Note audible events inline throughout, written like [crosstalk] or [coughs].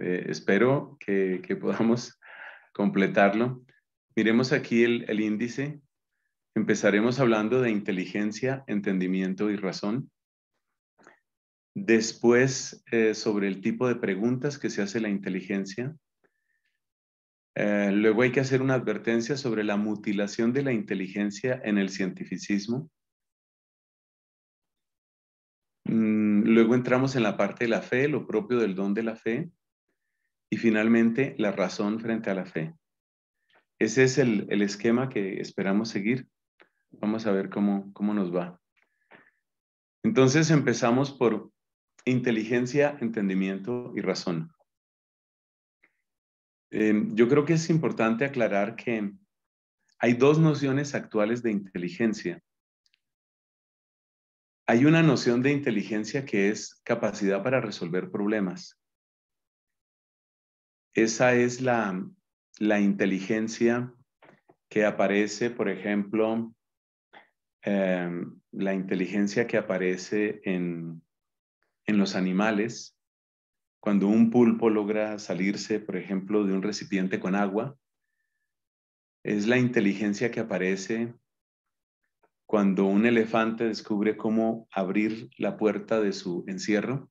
eh, espero que, podamos [laughs] completarlo. Miremos aquí el, índice. Empezaremos hablando de inteligencia, entendimiento y razón. Después, eh, sobre el tipo de preguntas que se hace la inteligencia. Eh, luego hay que hacer una advertencia sobre la mutilación de la inteligencia en el cientificismo. Mm, luego entramos en la parte de la fe, lo propio del don de la fe. Y finalmente, la razón frente a la fe. Ese es el, el esquema que esperamos seguir. Vamos a ver cómo, nos va. Entonces empezamos por inteligencia, entendimiento y razón. Eh, yo creo que es importante aclarar que hay dos nociones actuales de inteligencia. Hay una noción de inteligencia que es capacidad para resolver problemas. Esa es la, inteligencia que aparece, por ejemplo, em, la inteligencia que aparece en los animales. Cuando un pulpo logra salirse, por ejemplo, de un recipiente con agua, es la inteligencia que aparece cuando un elefante descubre cómo abrir la puerta de su encierro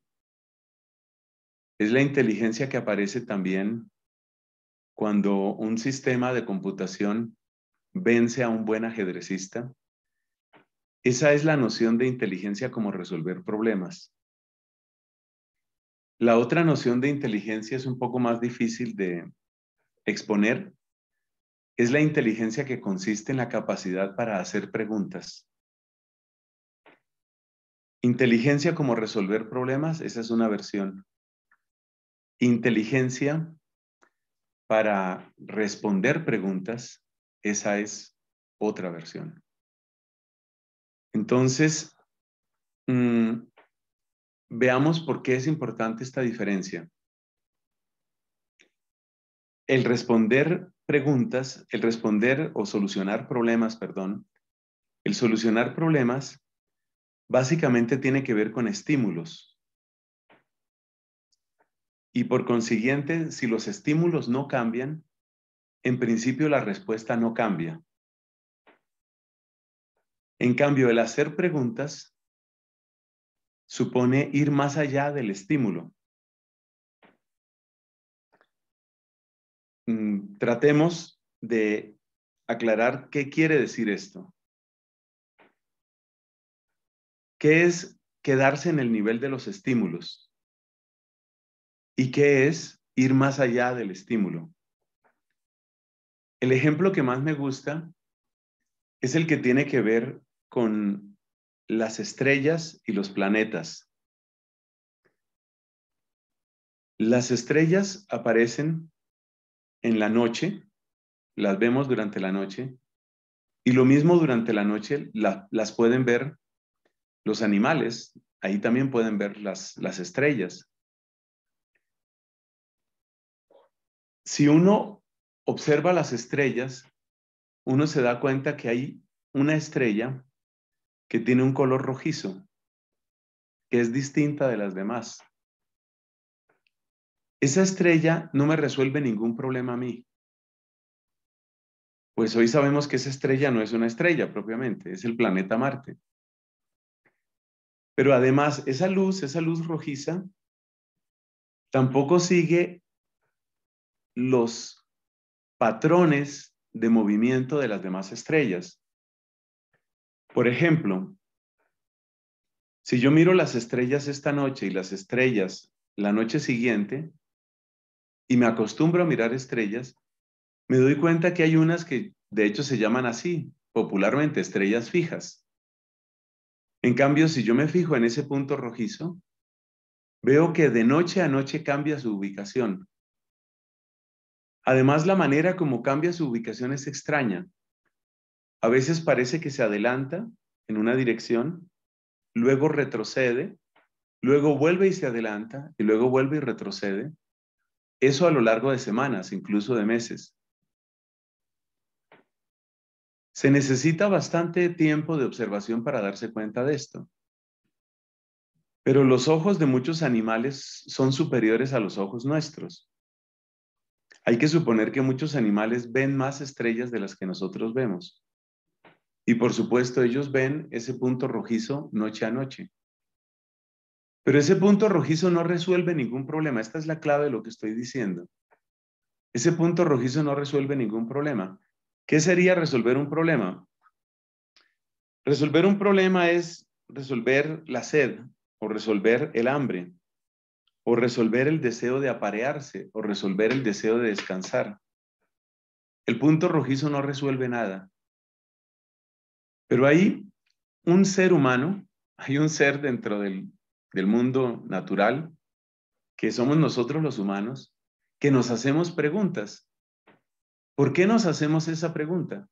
es la inteligencia que aparece también cuando un sistema de computación vence a un buen ajedrecista. Esa es la noción de inteligencia como resolver problemas. La otra noción de inteligencia es un poco más difícil de exponer. Es la inteligencia que consiste en la capacidad para hacer preguntas. Inteligencia como resolver problemas, esa es una versión inteligencia para responder preguntas, esa es otra versión. Entonces, mm, veamos por qué es importante esta diferencia. El responder preguntas, el responder o solucionar problemas, perdón, el solucionar problemas básicamente tiene que ver con estímulos. Y por consiguiente, si los estímulos no cambian, en principio la respuesta no cambia. En cambio, el hacer preguntas supone ir más allá del estímulo. Mm, tratemos de aclarar qué quiere decir esto. ¿Qué es quedarse en el nivel de los estímulos? y qué es ir más allá del estímulo. El ejemplo que más me gusta es el que tiene que ver con las estrellas y los planetas. Las estrellas aparecen en la noche, las vemos durante la noche, y lo mismo durante la noche las pueden ver los animales, ahí también pueden ver las estrellas. Si uno observa las estrellas, uno se da cuenta que hay una estrella que tiene un color rojizo, que es distinta de las demás. Esa estrella no me resuelve ningún problema a mí. Pues hoy sabemos que esa estrella no es una estrella propiamente, es el planeta Marte. Pero además, esa luz, esa luz rojiza, tampoco sigue los patrones de movimiento de las demás estrellas. Por ejemplo, si yo miro las estrellas esta noche y las estrellas la noche siguiente, y me acostumbro a mirar estrellas, me doy cuenta que hay unas que de hecho se llaman así, popularmente estrellas fijas. En cambio, si yo me fijo en ese punto rojizo, veo que de noche a noche cambia su ubicación. Además, la manera como cambia su ubicación es extraña. A veces parece que se adelanta en una dirección, luego retrocede, luego vuelve y se adelanta, y luego vuelve y retrocede. Eso a lo largo de semanas, incluso de meses. Se necesita bastante tiempo de observación para darse cuenta de esto. Pero los ojos de muchos animales son superiores a los ojos nuestros. Hay que suponer que muchos animales ven más estrellas de las que nosotros vemos. Y por supuesto, ellos ven ese punto rojizo noche a noche. Pero ese punto rojizo no resuelve ningún problema. Esta es la clave de lo que estoy diciendo. Ese punto rojizo no resuelve ningún problema. ¿Qué sería resolver un problema? Resolver un problema es resolver la sed o resolver el hambre o resolver el deseo de aparearse, o resolver el deseo de descansar. El punto rojizo no resuelve nada. Pero hay un ser humano, hay un ser dentro del, del mundo natural, que somos nosotros los humanos, que nos hacemos preguntas. ¿Por qué nos hacemos esa pregunta?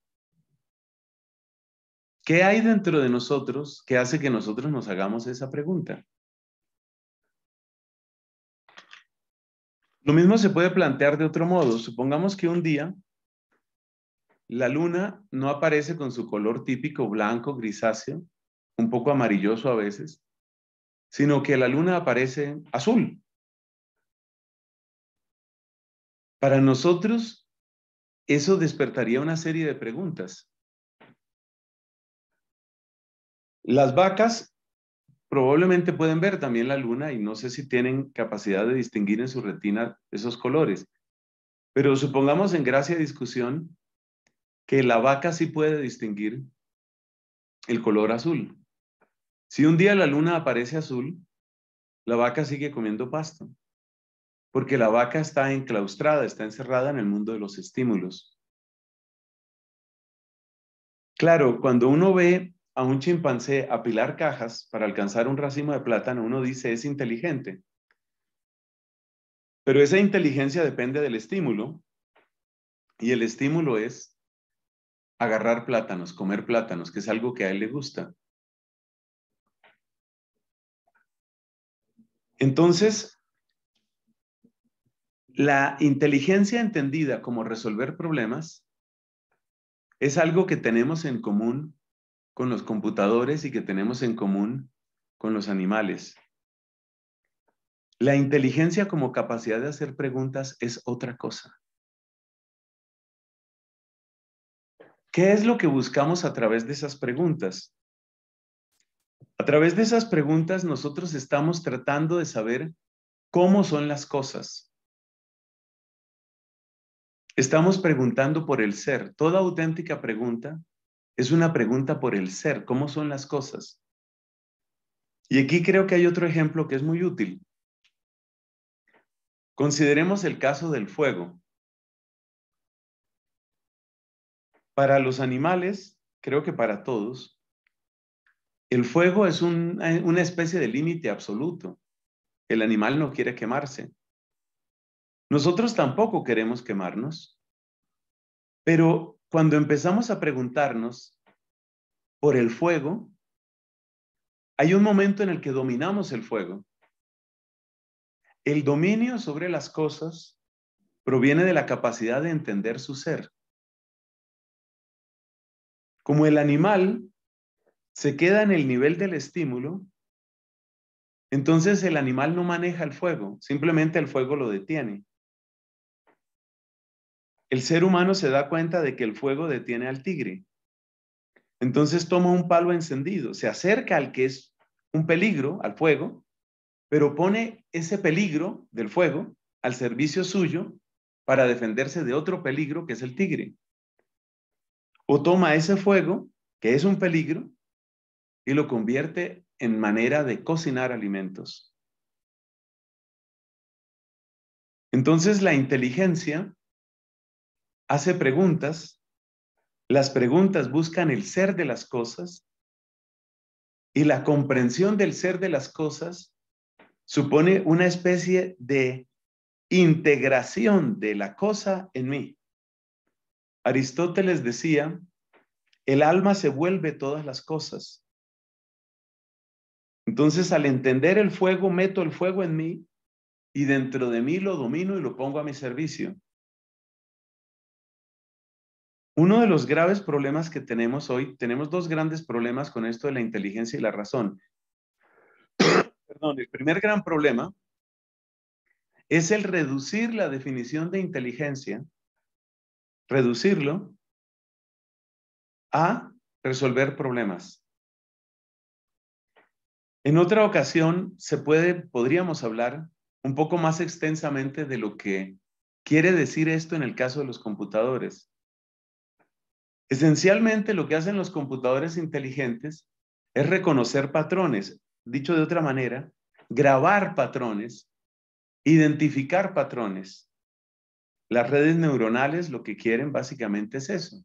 ¿Qué hay dentro de nosotros que hace que nosotros nos hagamos esa pregunta? Lo mismo se puede plantear de otro modo. Supongamos que un día la luna no aparece con su color típico blanco, grisáceo, un poco amarilloso a veces, sino que la luna aparece azul. Para nosotros, eso despertaría una serie de preguntas. Las vacas probablemente pueden ver también la luna y no sé si tienen capacidad de distinguir en su retina esos colores. Pero supongamos en gracia de discusión que la vaca sí puede distinguir el color azul. Si un día la luna aparece azul, la vaca sigue comiendo pasto, porque la vaca está enclaustrada, está encerrada en el mundo de los estímulos. Claro, cuando uno ve a un chimpancé apilar cajas para alcanzar un racimo de plátano, uno dice es inteligente. Pero esa inteligencia depende del estímulo y el estímulo es agarrar plátanos, comer plátanos, que es algo que a él le gusta. Entonces, la inteligencia entendida como resolver problemas es algo que tenemos en común con los computadores y que tenemos en común con los animales. La inteligencia como capacidad de hacer preguntas es otra cosa. ¿Qué es lo que buscamos a través de esas preguntas? A través de esas preguntas nosotros estamos tratando de saber cómo son las cosas. Estamos preguntando por el ser. Toda auténtica pregunta es una pregunta por el ser, ¿cómo son las cosas? Y aquí creo que hay otro ejemplo que es muy útil. Consideremos el caso del fuego. Para los animales, creo que para todos, el fuego es una especie de límite absoluto. El animal no quiere quemarse. Nosotros tampoco queremos quemarnos, pero cuando empezamos a preguntarnos por el fuego, hay un momento en el que dominamos el fuego. El dominio sobre las cosas proviene de la capacidad de entender su ser. Como el animal se queda en el nivel del estímulo, entonces el animal no maneja el fuego, simplemente el fuego lo detiene el ser humano se da cuenta de que el fuego detiene al tigre. Entonces toma un palo encendido, se acerca al que es un peligro, al fuego, pero pone ese peligro del fuego al servicio suyo para defenderse de otro peligro que es el tigre. O toma ese fuego, que es un peligro, y lo convierte en manera de cocinar alimentos. Entonces la inteligencia hace preguntas, las preguntas buscan el ser de las cosas y la comprensión del ser de las cosas supone una especie de integración de la cosa en mí. Aristóteles decía, el alma se vuelve todas las cosas. Entonces, al entender el fuego, meto el fuego en mí y dentro de mí lo domino y lo pongo a mi servicio. Uno de los graves problemas que tenemos hoy, tenemos dos grandes problemas con esto de la inteligencia y la razón. [coughs] Perdón, el primer gran problema es el reducir la definición de inteligencia, reducirlo a resolver problemas. En otra ocasión se puede, podríamos hablar un poco más extensamente de lo que quiere decir esto en el caso de los computadores. Esencialmente lo que hacen los computadores inteligentes es reconocer patrones, dicho de otra manera, grabar patrones, identificar patrones. Las redes neuronales lo que quieren básicamente es eso,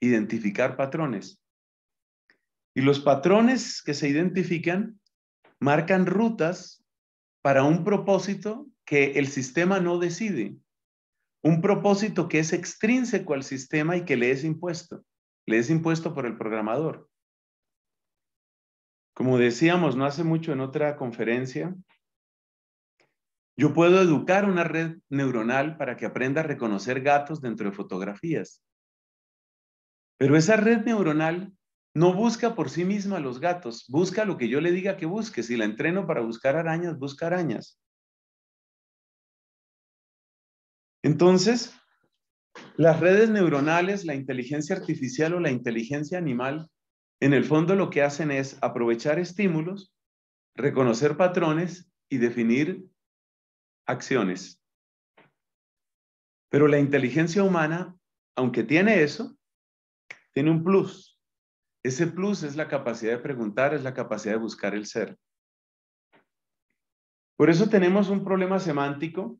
identificar patrones. Y los patrones que se identifican marcan rutas para un propósito que el sistema no decide un propósito que es extrínseco al sistema y que le es impuesto. Le es impuesto por el programador. Como decíamos no hace mucho en otra conferencia, yo puedo educar una red neuronal para que aprenda a reconocer gatos dentro de fotografías. Pero esa red neuronal no busca por sí misma los gatos, busca lo que yo le diga que busque. Si la entreno para buscar arañas, busca arañas. Entonces, las redes neuronales, la inteligencia artificial o la inteligencia animal, en el fondo lo que hacen es aprovechar estímulos, reconocer patrones y definir acciones. Pero la inteligencia humana, aunque tiene eso, tiene un plus. Ese plus es la capacidad de preguntar, es la capacidad de buscar el ser. Por eso tenemos un problema semántico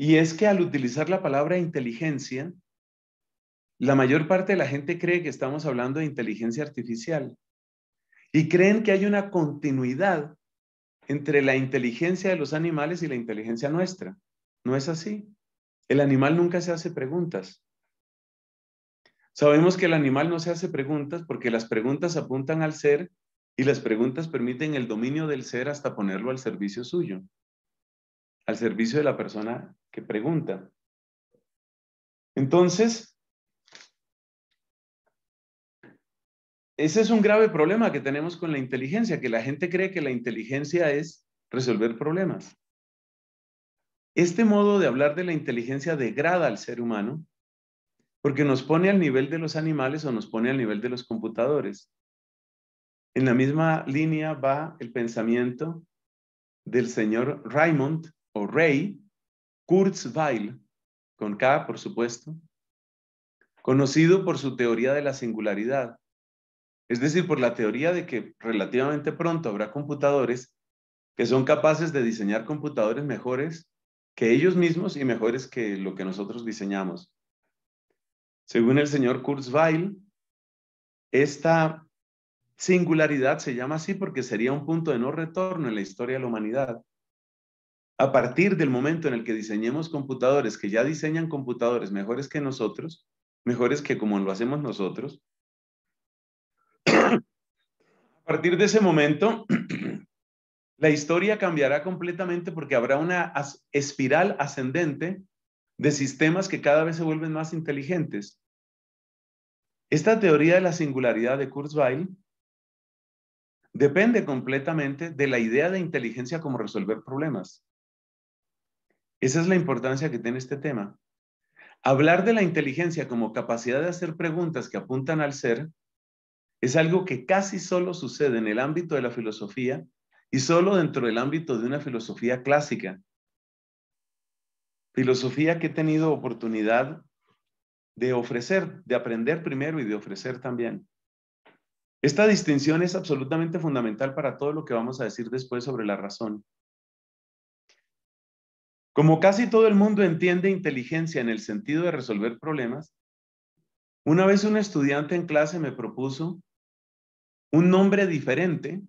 y es que al utilizar la palabra inteligencia, la mayor parte de la gente cree que estamos hablando de inteligencia artificial y creen que hay una continuidad entre la inteligencia de los animales y la inteligencia nuestra. No es así. El animal nunca se hace preguntas. Sabemos que el animal no se hace preguntas porque las preguntas apuntan al ser y las preguntas permiten el dominio del ser hasta ponerlo al servicio suyo al servicio de la persona que pregunta. Entonces, ese es un grave problema que tenemos con la inteligencia, que la gente cree que la inteligencia es resolver problemas. Este modo de hablar de la inteligencia degrada al ser humano porque nos pone al nivel de los animales o nos pone al nivel de los computadores. En la misma línea va el pensamiento del señor Raymond, o rey Kurzweil, con K por supuesto, conocido por su teoría de la singularidad, es decir, por la teoría de que relativamente pronto habrá computadores que son capaces de diseñar computadores mejores que ellos mismos y mejores que lo que nosotros diseñamos. Según el señor Kurzweil, esta singularidad se llama así porque sería un punto de no retorno en la historia de la humanidad a partir del momento en el que diseñemos computadores que ya diseñan computadores mejores que nosotros, mejores que como lo hacemos nosotros, a partir de ese momento, [clears throat] la historia cambiará completamente porque habrá una espiral ascendente de sistemas que cada vez se vuelven más inteligentes. Esta teoría de la singularidad de Kurzweil depende completamente de la idea de inteligencia como resolver problemas. Esa es la importancia que tiene este tema. Hablar de la inteligencia como capacidad de hacer preguntas que apuntan al ser es algo que casi solo sucede en el ámbito de la filosofía y solo dentro del ámbito de una filosofía clásica. Filosofía que he tenido oportunidad de ofrecer, de aprender primero y de ofrecer también. Esta distinción es absolutamente fundamental para todo lo que vamos a decir después sobre la razón. Como casi todo el mundo entiende inteligencia en el sentido de resolver problemas, una vez un estudiante en clase me propuso un nombre diferente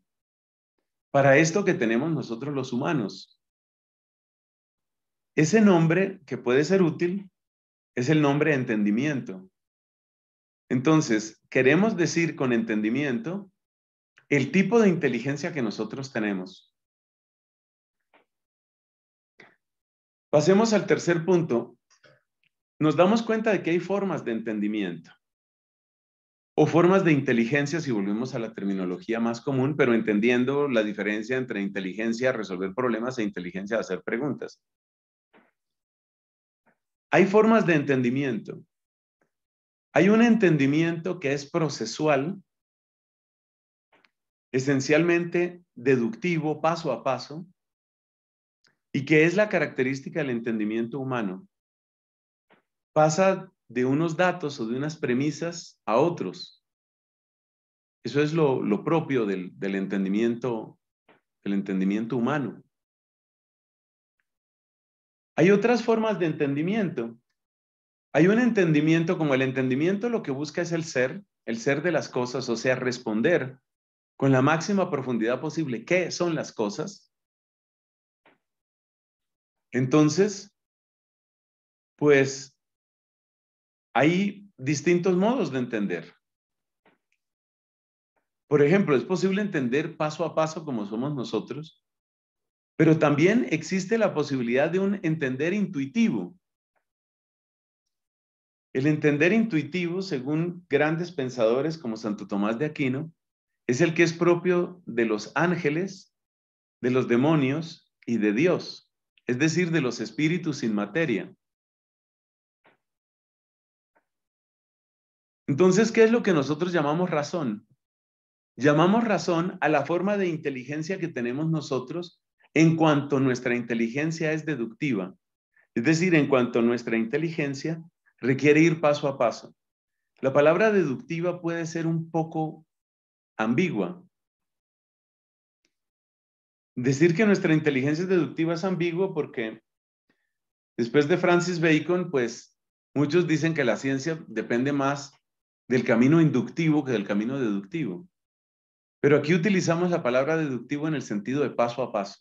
para esto que tenemos nosotros los humanos. Ese nombre que puede ser útil es el nombre entendimiento. Entonces, queremos decir con entendimiento el tipo de inteligencia que nosotros tenemos. Pasemos al tercer punto. Nos damos cuenta de que hay formas de entendimiento o formas de inteligencia, si volvemos a la terminología más común, pero entendiendo la diferencia entre inteligencia a resolver problemas e inteligencia a hacer preguntas. Hay formas de entendimiento. Hay un entendimiento que es procesual, esencialmente deductivo, paso a paso, y que es la característica del entendimiento humano, pasa de unos datos o de unas premisas a otros. Eso es lo, propio del, entendimiento, del entendimiento humano. Hay otras formas de entendimiento. Hay un entendimiento como el entendimiento lo que busca es el ser, el ser de las cosas, o sea, responder con la máxima profundidad posible qué son las cosas, entonces, pues hay distintos modos de entender. Por ejemplo, es posible entender paso a paso como somos nosotros, pero también existe la posibilidad de un entender intuitivo. El entender intuitivo, según grandes pensadores como Santo Tomás de Aquino, es el que es propio de los ángeles, de los demonios y de Dios es decir, de los espíritus sin materia. Entonces, ¿qué es lo que nosotros llamamos razón? Llamamos razón a la forma de inteligencia que tenemos nosotros en cuanto nuestra inteligencia es deductiva, es decir, en cuanto nuestra inteligencia requiere ir paso a paso. La palabra deductiva puede ser un poco ambigua, Decir que nuestra inteligencia deductiva es ambigua porque después de Francis Bacon, pues muchos dicen que la ciencia depende más del camino inductivo que del camino deductivo. Pero aquí utilizamos la palabra deductivo en el sentido de paso a paso.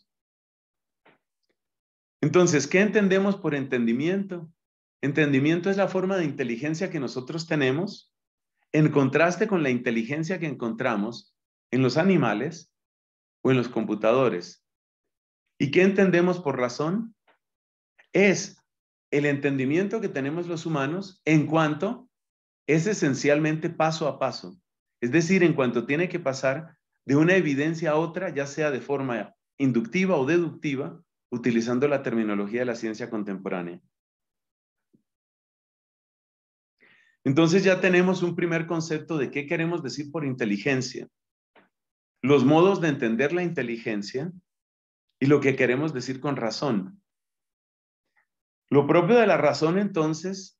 Entonces, ¿qué entendemos por entendimiento? Entendimiento es la forma de inteligencia que nosotros tenemos en contraste con la inteligencia que encontramos en los animales o en los computadores. ¿Y qué entendemos por razón? Es el entendimiento que tenemos los humanos en cuanto es esencialmente paso a paso. Es decir, en cuanto tiene que pasar de una evidencia a otra, ya sea de forma inductiva o deductiva, utilizando la terminología de la ciencia contemporánea. Entonces ya tenemos un primer concepto de qué queremos decir por inteligencia los modos de entender la inteligencia y lo que queremos decir con razón. Lo propio de la razón entonces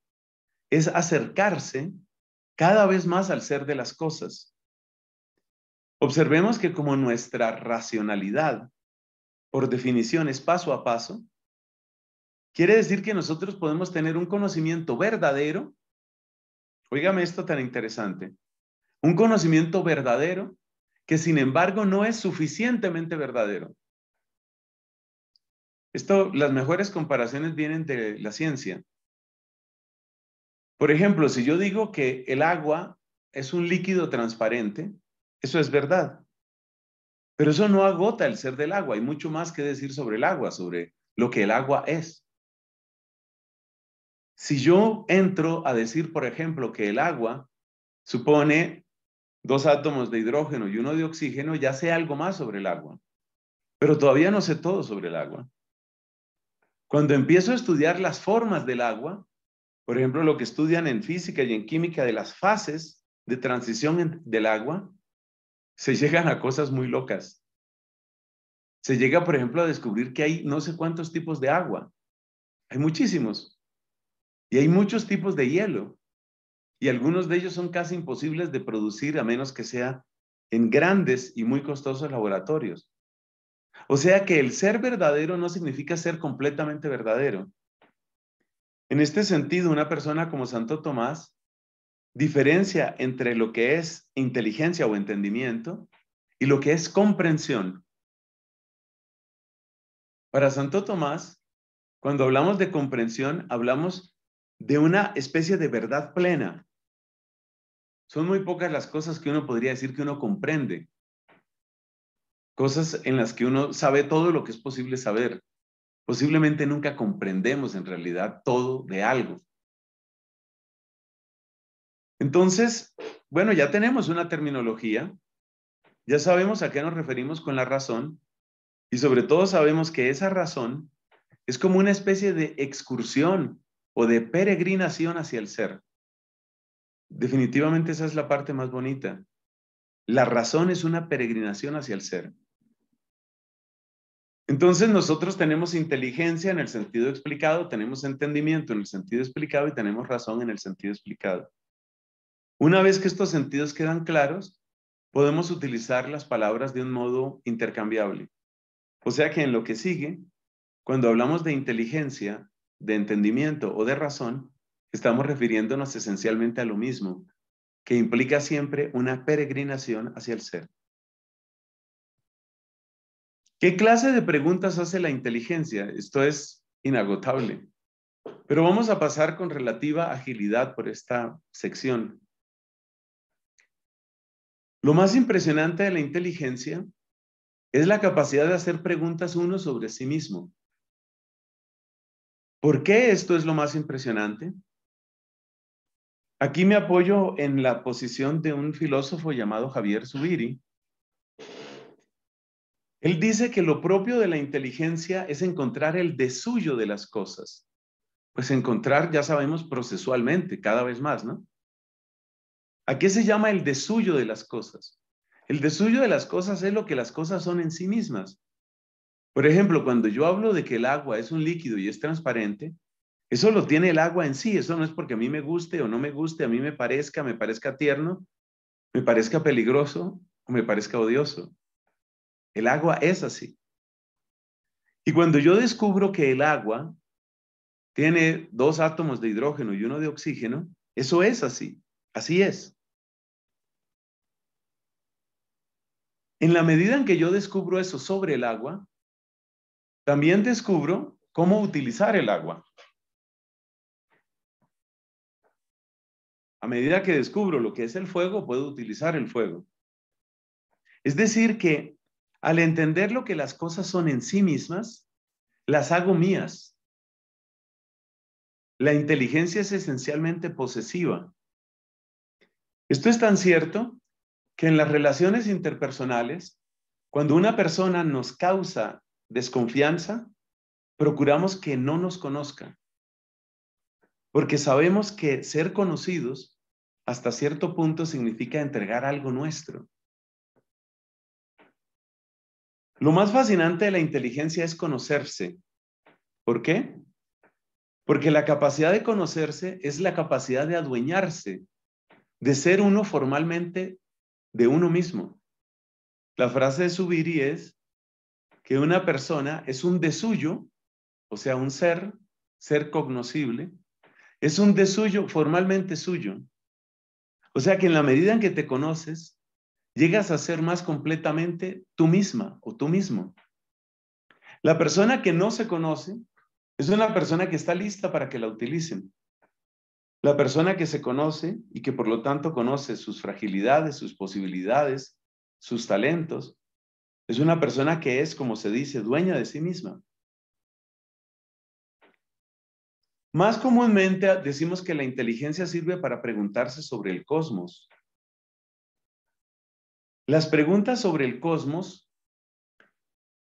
es acercarse cada vez más al ser de las cosas. Observemos que como nuestra racionalidad, por definición, es paso a paso, quiere decir que nosotros podemos tener un conocimiento verdadero, oígame esto tan interesante, un conocimiento verdadero que sin embargo no es suficientemente verdadero. Esto, las mejores comparaciones vienen de la ciencia. Por ejemplo, si yo digo que el agua es un líquido transparente, eso es verdad. Pero eso no agota el ser del agua. Hay mucho más que decir sobre el agua, sobre lo que el agua es. Si yo entro a decir, por ejemplo, que el agua supone dos átomos de hidrógeno y uno de oxígeno, ya sé algo más sobre el agua. Pero todavía no sé todo sobre el agua. Cuando empiezo a estudiar las formas del agua, por ejemplo, lo que estudian en física y en química de las fases de transición del agua, se llegan a cosas muy locas. Se llega, por ejemplo, a descubrir que hay no sé cuántos tipos de agua. Hay muchísimos. Y hay muchos tipos de hielo y algunos de ellos son casi imposibles de producir a menos que sea en grandes y muy costosos laboratorios. O sea que el ser verdadero no significa ser completamente verdadero. En este sentido, una persona como Santo Tomás diferencia entre lo que es inteligencia o entendimiento y lo que es comprensión. Para Santo Tomás, cuando hablamos de comprensión, hablamos de una especie de verdad plena, son muy pocas las cosas que uno podría decir que uno comprende. Cosas en las que uno sabe todo lo que es posible saber. Posiblemente nunca comprendemos en realidad todo de algo. Entonces, bueno, ya tenemos una terminología, ya sabemos a qué nos referimos con la razón y sobre todo sabemos que esa razón es como una especie de excursión o de peregrinación hacia el ser. Definitivamente esa es la parte más bonita. La razón es una peregrinación hacia el ser. Entonces nosotros tenemos inteligencia en el sentido explicado, tenemos entendimiento en el sentido explicado y tenemos razón en el sentido explicado. Una vez que estos sentidos quedan claros, podemos utilizar las palabras de un modo intercambiable. O sea que en lo que sigue, cuando hablamos de inteligencia, de entendimiento o de razón, estamos refiriéndonos esencialmente a lo mismo, que implica siempre una peregrinación hacia el ser. ¿Qué clase de preguntas hace la inteligencia? Esto es inagotable. Pero vamos a pasar con relativa agilidad por esta sección. Lo más impresionante de la inteligencia es la capacidad de hacer preguntas uno sobre sí mismo. ¿Por qué esto es lo más impresionante? Aquí me apoyo en la posición de un filósofo llamado Javier Zubiri. Él dice que lo propio de la inteligencia es encontrar el suyo de las cosas. Pues encontrar, ya sabemos, procesualmente, cada vez más, ¿no? ¿A qué se llama el suyo de las cosas? El suyo de las cosas es lo que las cosas son en sí mismas. Por ejemplo, cuando yo hablo de que el agua es un líquido y es transparente, eso lo tiene el agua en sí, eso no es porque a mí me guste o no me guste, a mí me parezca, me parezca tierno, me parezca peligroso o me parezca odioso. El agua es así. Y cuando yo descubro que el agua tiene dos átomos de hidrógeno y uno de oxígeno, eso es así, así es. En la medida en que yo descubro eso sobre el agua, también descubro cómo utilizar el agua. A medida que descubro lo que es el fuego, puedo utilizar el fuego. Es decir, que al entender lo que las cosas son en sí mismas, las hago mías. La inteligencia es esencialmente posesiva. Esto es tan cierto que en las relaciones interpersonales, cuando una persona nos causa desconfianza, procuramos que no nos conozca. Porque sabemos que ser conocidos hasta cierto punto significa entregar algo nuestro. Lo más fascinante de la inteligencia es conocerse. ¿Por qué? Porque la capacidad de conocerse es la capacidad de adueñarse, de ser uno formalmente de uno mismo. La frase de Subiri es que una persona es un de suyo, o sea, un ser, ser cognoscible, es un de suyo, formalmente suyo. O sea que en la medida en que te conoces, llegas a ser más completamente tú misma o tú mismo. La persona que no se conoce es una persona que está lista para que la utilicen. La persona que se conoce y que por lo tanto conoce sus fragilidades, sus posibilidades, sus talentos, es una persona que es, como se dice, dueña de sí misma. Más comúnmente decimos que la inteligencia sirve para preguntarse sobre el cosmos. Las preguntas sobre el cosmos,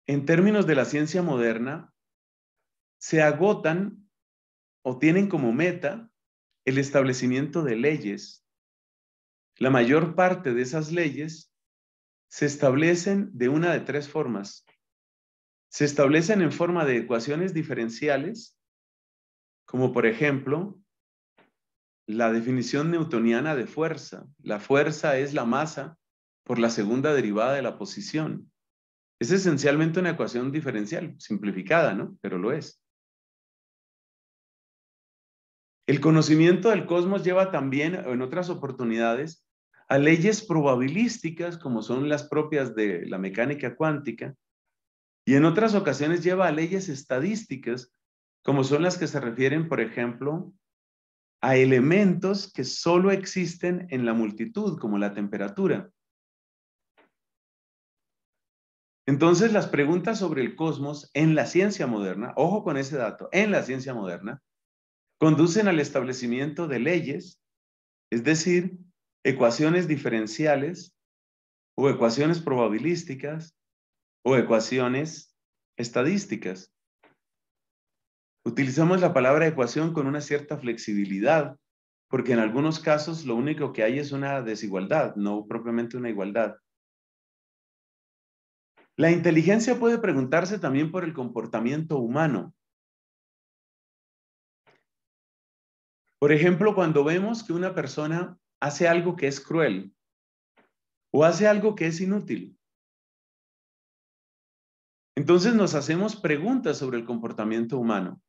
en términos de la ciencia moderna, se agotan o tienen como meta el establecimiento de leyes. La mayor parte de esas leyes se establecen de una de tres formas. Se establecen en forma de ecuaciones diferenciales como por ejemplo la definición newtoniana de fuerza. La fuerza es la masa por la segunda derivada de la posición. Es esencialmente una ecuación diferencial, simplificada, ¿no? Pero lo es. El conocimiento del cosmos lleva también, en otras oportunidades, a leyes probabilísticas, como son las propias de la mecánica cuántica, y en otras ocasiones lleva a leyes estadísticas, como son las que se refieren, por ejemplo, a elementos que solo existen en la multitud, como la temperatura. Entonces, las preguntas sobre el cosmos en la ciencia moderna, ojo con ese dato, en la ciencia moderna, conducen al establecimiento de leyes, es decir, ecuaciones diferenciales o ecuaciones probabilísticas o ecuaciones estadísticas. Utilizamos la palabra ecuación con una cierta flexibilidad, porque en algunos casos lo único que hay es una desigualdad, no propiamente una igualdad. La inteligencia puede preguntarse también por el comportamiento humano. Por ejemplo, cuando vemos que una persona hace algo que es cruel o hace algo que es inútil, entonces nos hacemos preguntas sobre el comportamiento humano.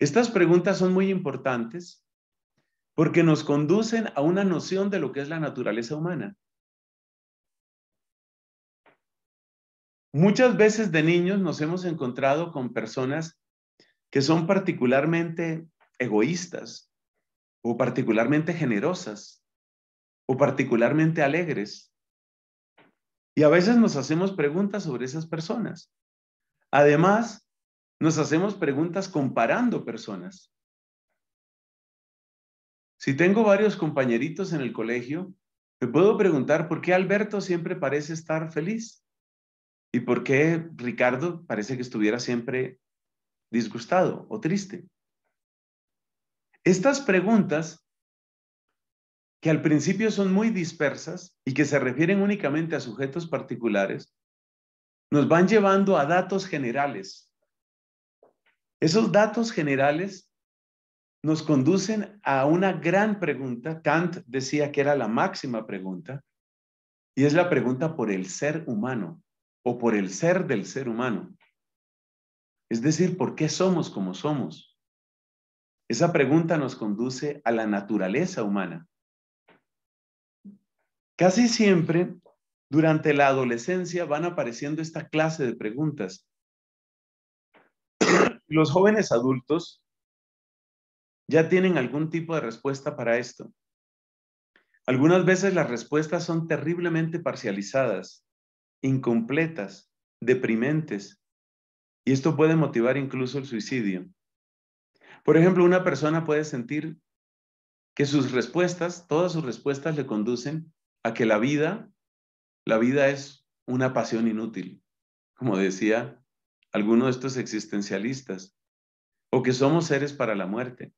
Estas preguntas son muy importantes porque nos conducen a una noción de lo que es la naturaleza humana. Muchas veces de niños nos hemos encontrado con personas que son particularmente egoístas o particularmente generosas o particularmente alegres. Y a veces nos hacemos preguntas sobre esas personas. Además, nos hacemos preguntas comparando personas. Si tengo varios compañeritos en el colegio, me puedo preguntar por qué Alberto siempre parece estar feliz y por qué Ricardo parece que estuviera siempre disgustado o triste. Estas preguntas, que al principio son muy dispersas y que se refieren únicamente a sujetos particulares, nos van llevando a datos generales esos datos generales nos conducen a una gran pregunta. Kant decía que era la máxima pregunta, y es la pregunta por el ser humano o por el ser del ser humano. Es decir, ¿por qué somos como somos? Esa pregunta nos conduce a la naturaleza humana. Casi siempre, durante la adolescencia, van apareciendo esta clase de preguntas los jóvenes adultos ya tienen algún tipo de respuesta para esto. Algunas veces las respuestas son terriblemente parcializadas, incompletas, deprimentes, y esto puede motivar incluso el suicidio. Por ejemplo, una persona puede sentir que sus respuestas, todas sus respuestas le conducen a que la vida, la vida es una pasión inútil, como decía alguno de estos existencialistas, o que somos seres para la muerte.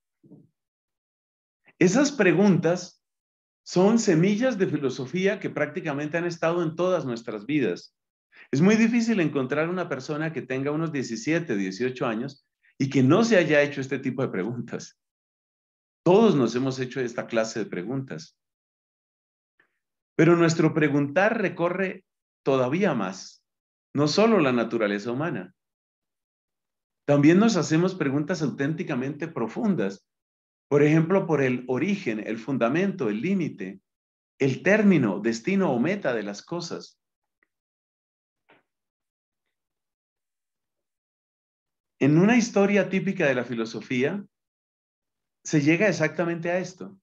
Esas preguntas son semillas de filosofía que prácticamente han estado en todas nuestras vidas. Es muy difícil encontrar una persona que tenga unos 17, 18 años y que no se haya hecho este tipo de preguntas. Todos nos hemos hecho esta clase de preguntas. Pero nuestro preguntar recorre todavía más, no solo la naturaleza humana, también nos hacemos preguntas auténticamente profundas, por ejemplo, por el origen, el fundamento, el límite, el término, destino o meta de las cosas. En una historia típica de la filosofía, se llega exactamente a esto.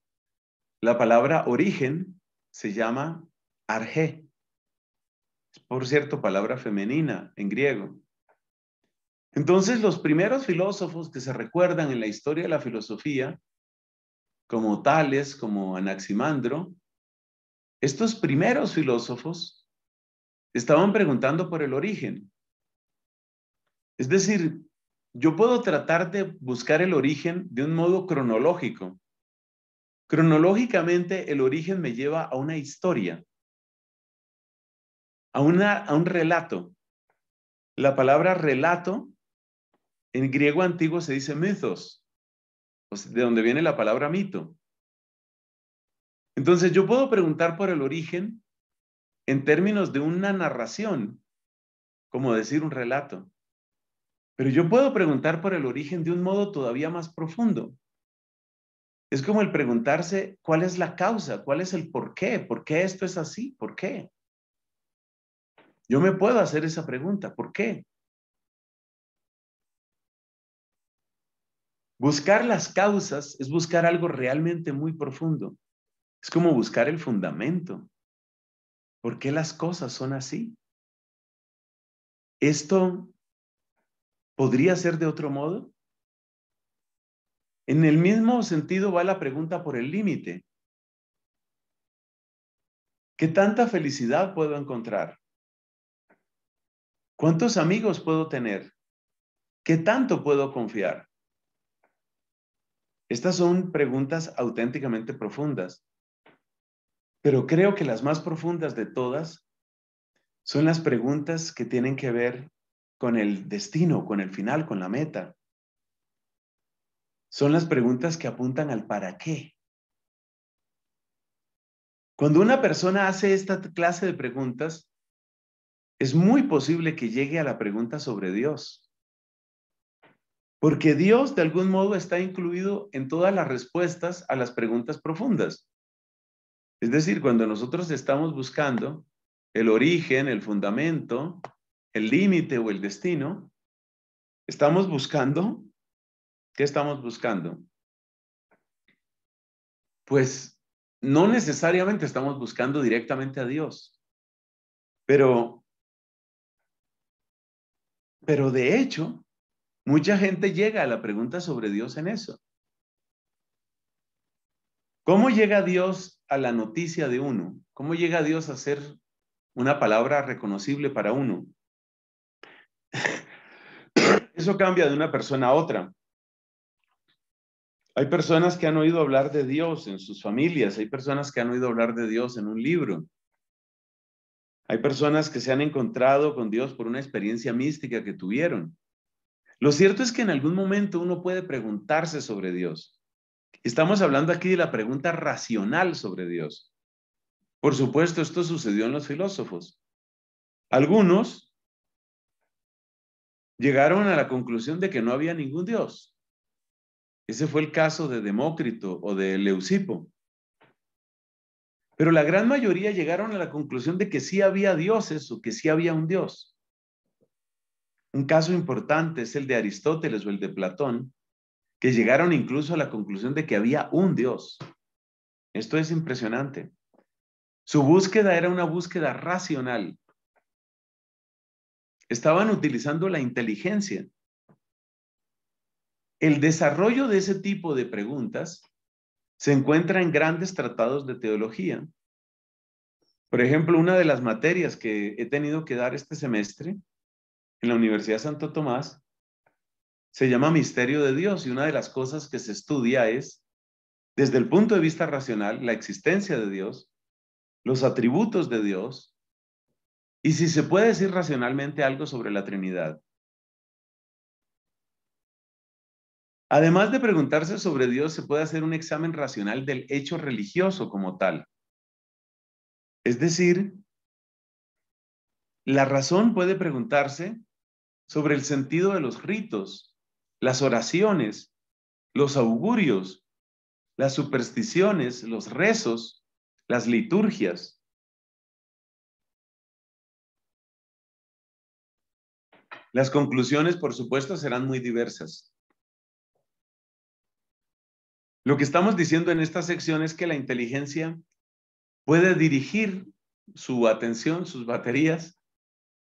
La palabra origen se llama arge. Por cierto, palabra femenina en griego. Entonces, los primeros filósofos que se recuerdan en la historia de la filosofía, como Tales, como Anaximandro, estos primeros filósofos estaban preguntando por el origen. Es decir, yo puedo tratar de buscar el origen de un modo cronológico. Cronológicamente, el origen me lleva a una historia, a, a un relato. La palabra relato en griego antiguo se dice mitos, de donde viene la palabra mito. Entonces yo puedo preguntar por el origen en términos de una narración, como decir un relato. Pero yo puedo preguntar por el origen de un modo todavía más profundo. Es como el preguntarse cuál es la causa, cuál es el por qué, por qué esto es así, por qué. Yo me puedo hacer esa pregunta, ¿por qué? Buscar las causas es buscar algo realmente muy profundo. Es como buscar el fundamento. ¿Por qué las cosas son así? ¿Esto podría ser de otro modo? En el mismo sentido va la pregunta por el límite. ¿Qué tanta felicidad puedo encontrar? ¿Cuántos amigos puedo tener? ¿Qué tanto puedo confiar? Estas son preguntas auténticamente profundas, pero creo que las más profundas de todas son las preguntas que tienen que ver con el destino, con el final, con la meta. Son las preguntas que apuntan al para qué. Cuando una persona hace esta clase de preguntas, es muy posible que llegue a la pregunta sobre Dios. Porque Dios de algún modo está incluido en todas las respuestas a las preguntas profundas. Es decir, cuando nosotros estamos buscando el origen, el fundamento, el límite o el destino, estamos buscando, ¿qué estamos buscando? Pues no necesariamente estamos buscando directamente a Dios, pero, pero de hecho, Mucha gente llega a la pregunta sobre Dios en eso. ¿Cómo llega Dios a la noticia de uno? ¿Cómo llega Dios a ser una palabra reconocible para uno? [coughs] Eso cambia de una persona a otra. Hay personas que han oído hablar de Dios en sus familias, hay personas que han oído hablar de Dios en un libro, hay personas que se han encontrado con Dios por una experiencia mística que tuvieron. Lo cierto es que en algún momento uno puede preguntarse sobre Dios. Estamos hablando aquí de la pregunta racional sobre Dios. Por supuesto, esto sucedió en los filósofos. Algunos llegaron a la conclusión de que no había ningún Dios. Ese fue el caso de Demócrito o de Leucipo. Pero la gran mayoría llegaron a la conclusión de que sí había dioses o que sí había un Dios. Un caso importante es el de Aristóteles o el de Platón, que llegaron incluso a la conclusión de que había un Dios. Esto es impresionante. Su búsqueda era una búsqueda racional. Estaban utilizando la inteligencia. El desarrollo de ese tipo de preguntas se encuentra en grandes tratados de teología. Por ejemplo, una de las materias que he tenido que dar este semestre en la Universidad Santo Tomás, se llama misterio de Dios y una de las cosas que se estudia es, desde el punto de vista racional, la existencia de Dios, los atributos de Dios y si se puede decir racionalmente algo sobre la Trinidad. Además de preguntarse sobre Dios, se puede hacer un examen racional del hecho religioso como tal. Es decir, la razón puede preguntarse sobre el sentido de los ritos, las oraciones, los augurios, las supersticiones, los rezos, las liturgias. Las conclusiones, por supuesto, serán muy diversas. Lo que estamos diciendo en esta sección es que la inteligencia puede dirigir su atención, sus baterías,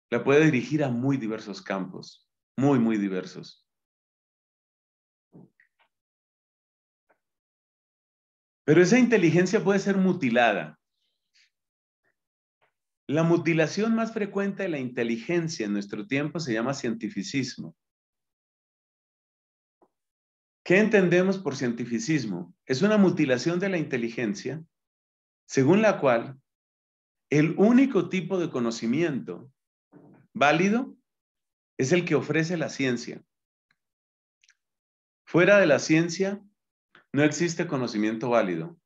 la puede dirigir a muy diversos campos, muy, muy diversos. Pero esa inteligencia puede ser mutilada. La mutilación más frecuente de la inteligencia en nuestro tiempo se llama cientificismo. ¿Qué entendemos por cientificismo? Es una mutilación de la inteligencia según la cual el único tipo de conocimiento válido es el que ofrece la ciencia. Fuera de la ciencia no existe conocimiento válido.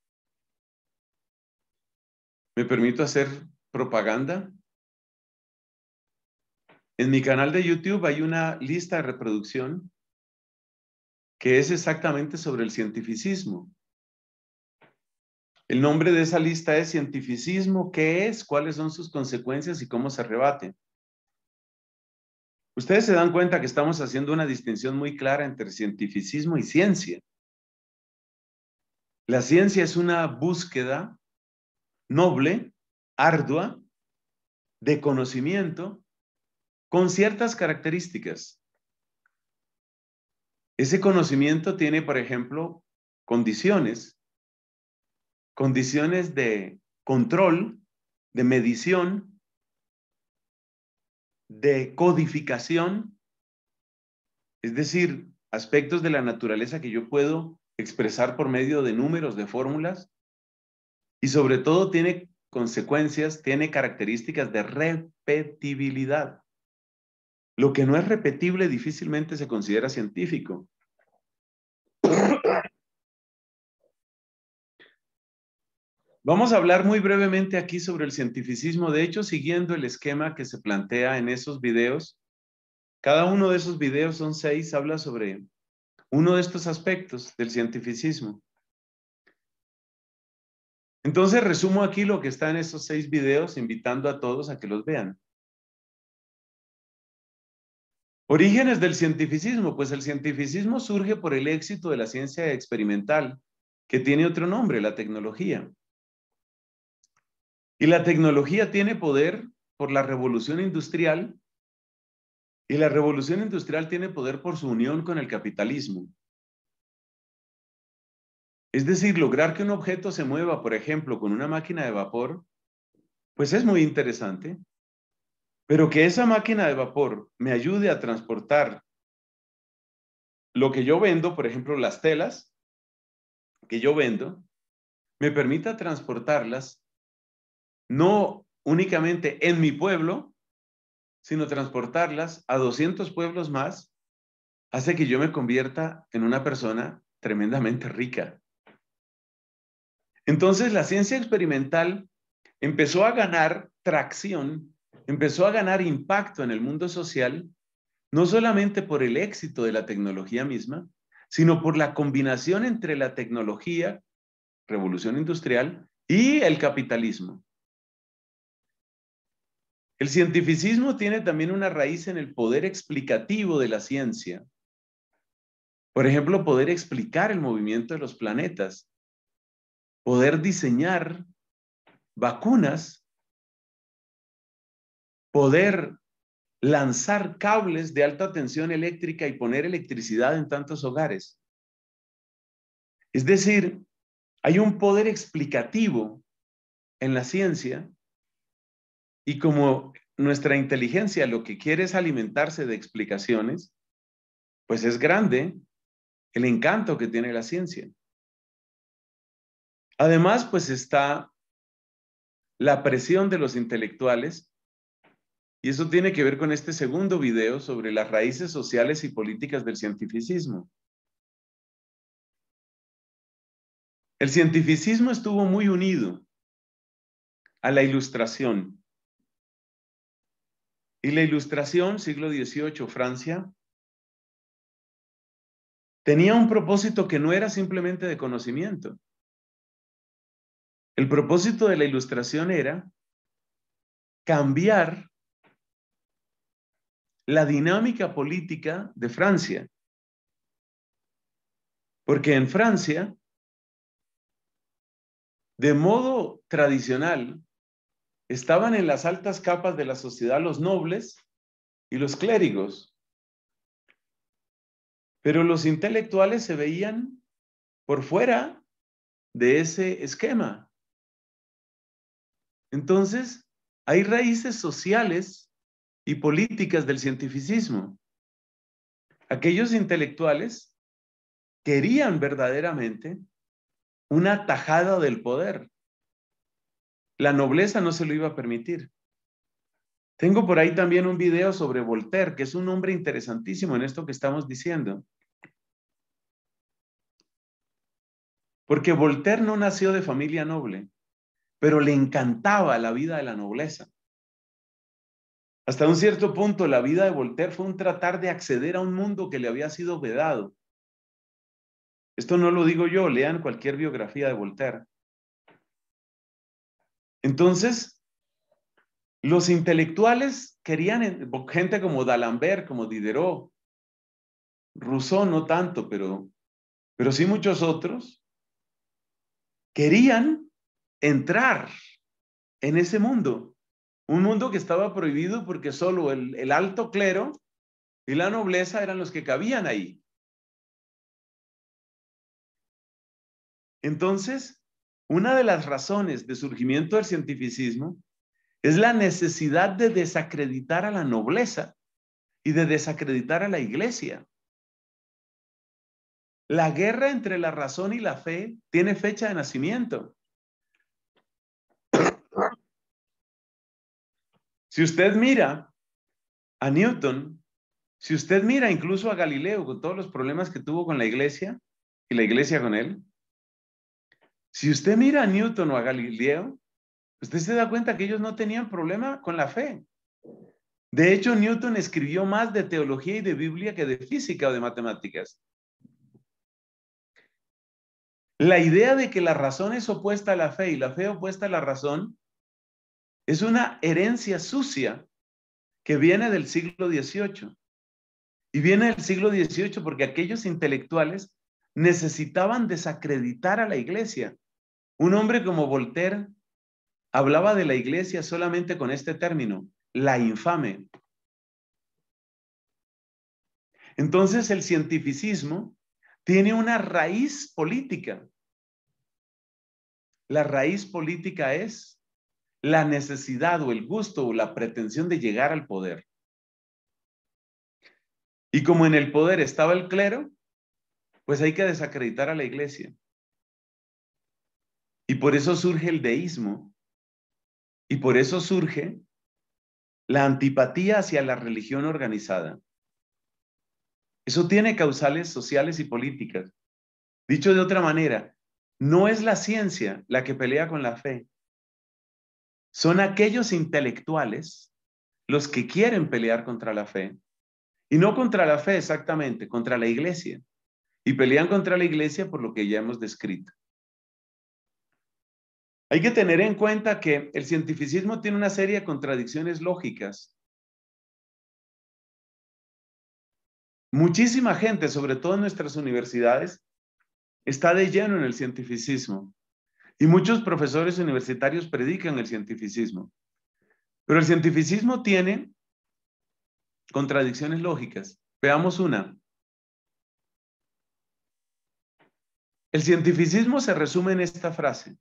¿Me permito hacer propaganda? En mi canal de YouTube hay una lista de reproducción que es exactamente sobre el cientificismo. El nombre de esa lista es cientificismo, qué es, cuáles son sus consecuencias y cómo se rebate. Ustedes se dan cuenta que estamos haciendo una distinción muy clara entre cientificismo y ciencia. La ciencia es una búsqueda noble, ardua, de conocimiento, con ciertas características. Ese conocimiento tiene, por ejemplo, condiciones, condiciones de control, de medición, de codificación, es decir, aspectos de la naturaleza que yo puedo expresar por medio de números, de fórmulas, y sobre todo tiene consecuencias, tiene características de repetibilidad. Lo que no es repetible difícilmente se considera científico. Vamos a hablar muy brevemente aquí sobre el cientificismo, de hecho, siguiendo el esquema que se plantea en esos videos. Cada uno de esos videos, son seis, habla sobre uno de estos aspectos del cientificismo. Entonces, resumo aquí lo que está en esos seis videos, invitando a todos a que los vean. Orígenes del cientificismo. Pues el cientificismo surge por el éxito de la ciencia experimental, que tiene otro nombre, la tecnología. Y la tecnología tiene poder por la revolución industrial y la revolución industrial tiene poder por su unión con el capitalismo. Es decir, lograr que un objeto se mueva, por ejemplo, con una máquina de vapor, pues es muy interesante, pero que esa máquina de vapor me ayude a transportar lo que yo vendo, por ejemplo, las telas que yo vendo, me permita transportarlas no únicamente en mi pueblo, sino transportarlas a 200 pueblos más, hace que yo me convierta en una persona tremendamente rica. Entonces la ciencia experimental empezó a ganar tracción, empezó a ganar impacto en el mundo social, no solamente por el éxito de la tecnología misma, sino por la combinación entre la tecnología, revolución industrial, y el capitalismo. El cientificismo tiene también una raíz en el poder explicativo de la ciencia. Por ejemplo, poder explicar el movimiento de los planetas, poder diseñar vacunas, poder lanzar cables de alta tensión eléctrica y poner electricidad en tantos hogares. Es decir, hay un poder explicativo en la ciencia y como nuestra inteligencia lo que quiere es alimentarse de explicaciones, pues es grande el encanto que tiene la ciencia. Además, pues está la presión de los intelectuales, y eso tiene que ver con este segundo video sobre las raíces sociales y políticas del cientificismo. El cientificismo estuvo muy unido a la ilustración, y la ilustración, siglo XVIII, Francia, tenía un propósito que no era simplemente de conocimiento. El propósito de la ilustración era cambiar la dinámica política de Francia. Porque en Francia, de modo tradicional, Estaban en las altas capas de la sociedad los nobles y los clérigos, pero los intelectuales se veían por fuera de ese esquema. Entonces, hay raíces sociales y políticas del cientificismo. Aquellos intelectuales querían verdaderamente una tajada del poder. La nobleza no se lo iba a permitir. Tengo por ahí también un video sobre Voltaire, que es un hombre interesantísimo en esto que estamos diciendo. Porque Voltaire no nació de familia noble, pero le encantaba la vida de la nobleza. Hasta un cierto punto, la vida de Voltaire fue un tratar de acceder a un mundo que le había sido vedado. Esto no lo digo yo, lean cualquier biografía de Voltaire. Entonces, los intelectuales querían gente como D'Alembert, como Diderot, Rousseau no tanto, pero, pero sí muchos otros, querían entrar en ese mundo, un mundo que estaba prohibido porque solo el, el alto clero y la nobleza eran los que cabían ahí. Entonces, una de las razones de surgimiento del cientificismo es la necesidad de desacreditar a la nobleza y de desacreditar a la iglesia. La guerra entre la razón y la fe tiene fecha de nacimiento. [coughs] Si usted mira a Newton, si usted mira incluso a Galileo con todos los problemas que tuvo con la iglesia y la iglesia con él, si usted mira a Newton o a Galileo, usted se da cuenta que ellos no tenían problema con la fe. De hecho, Newton escribió más de teología y de Biblia que de física o de matemáticas. La idea de que la razón es opuesta a la fe y la fe opuesta a la razón es una herencia sucia que viene del siglo XVIII. Y viene del siglo XVIII porque aquellos intelectuales necesitaban desacreditar a la iglesia. Un hombre como Voltaire hablaba de la iglesia solamente con este término, la infame. Entonces el cientificismo tiene una raíz política. La raíz política es la necesidad o el gusto o la pretensión de llegar al poder. Y como en el poder estaba el clero, pues hay que desacreditar a la iglesia. Y por eso surge el deísmo y por eso surge la antipatía hacia la religión organizada. Eso tiene causales sociales y políticas. Dicho de otra manera, no es la ciencia la que pelea con la fe. Son aquellos intelectuales los que quieren pelear contra la fe. Y no contra la fe exactamente, contra la iglesia y pelean contra la iglesia por lo que ya hemos descrito. Hay que tener en cuenta que el cientificismo tiene una serie de contradicciones lógicas. Muchísima gente, sobre todo en nuestras universidades, está de lleno en el cientificismo y muchos profesores universitarios predican el cientificismo. Pero el cientificismo tiene contradicciones lógicas. Veamos una. El cientificismo se resume en esta frase.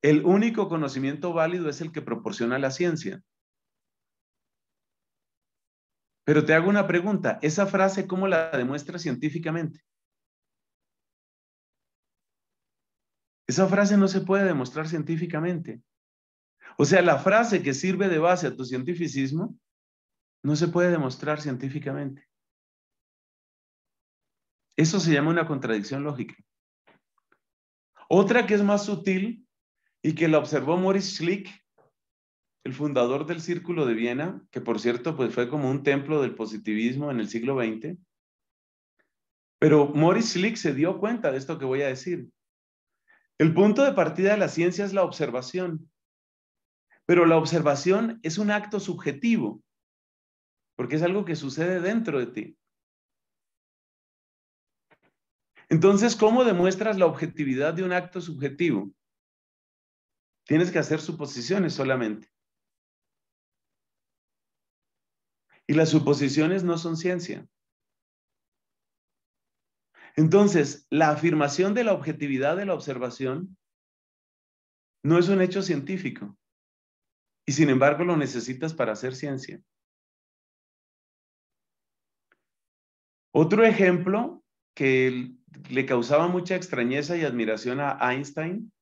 El único conocimiento válido es el que proporciona la ciencia. Pero te hago una pregunta. ¿Esa frase cómo la demuestra científicamente? Esa frase no se puede demostrar científicamente. O sea, la frase que sirve de base a tu cientificismo no se puede demostrar científicamente. Eso se llama una contradicción lógica. Otra que es más sutil y que la observó Moritz Schlick, el fundador del Círculo de Viena, que por cierto pues fue como un templo del positivismo en el siglo XX. Pero Moritz Schlick se dio cuenta de esto que voy a decir. El punto de partida de la ciencia es la observación, pero la observación es un acto subjetivo, porque es algo que sucede dentro de ti. Entonces, ¿cómo demuestras la objetividad de un acto subjetivo? Tienes que hacer suposiciones solamente. Y las suposiciones no son ciencia. Entonces, la afirmación de la objetividad de la observación no es un hecho científico. Y sin embargo, lo necesitas para hacer ciencia. Otro ejemplo que el le causaba mucha extrañeza y admiración a Einstein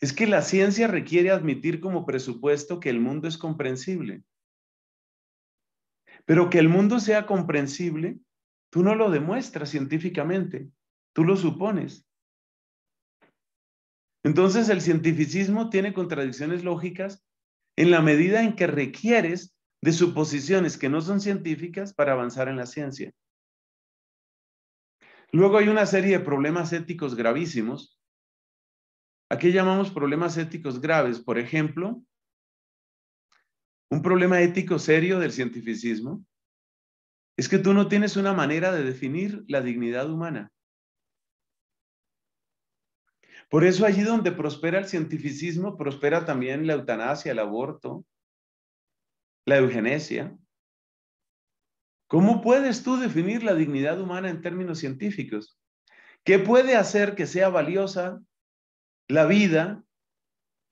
es que la ciencia requiere admitir como presupuesto que el mundo es comprensible. Pero que el mundo sea comprensible, tú no lo demuestras científicamente, tú lo supones. Entonces el cientificismo tiene contradicciones lógicas en la medida en que requieres de suposiciones que no son científicas para avanzar en la ciencia. Luego hay una serie de problemas éticos gravísimos. Aquí llamamos problemas éticos graves, por ejemplo, un problema ético serio del cientificismo es que tú no tienes una manera de definir la dignidad humana. Por eso allí donde prospera el cientificismo, prospera también la eutanasia, el aborto, la eugenesia. ¿Cómo puedes tú definir la dignidad humana en términos científicos? ¿Qué puede hacer que sea valiosa la vida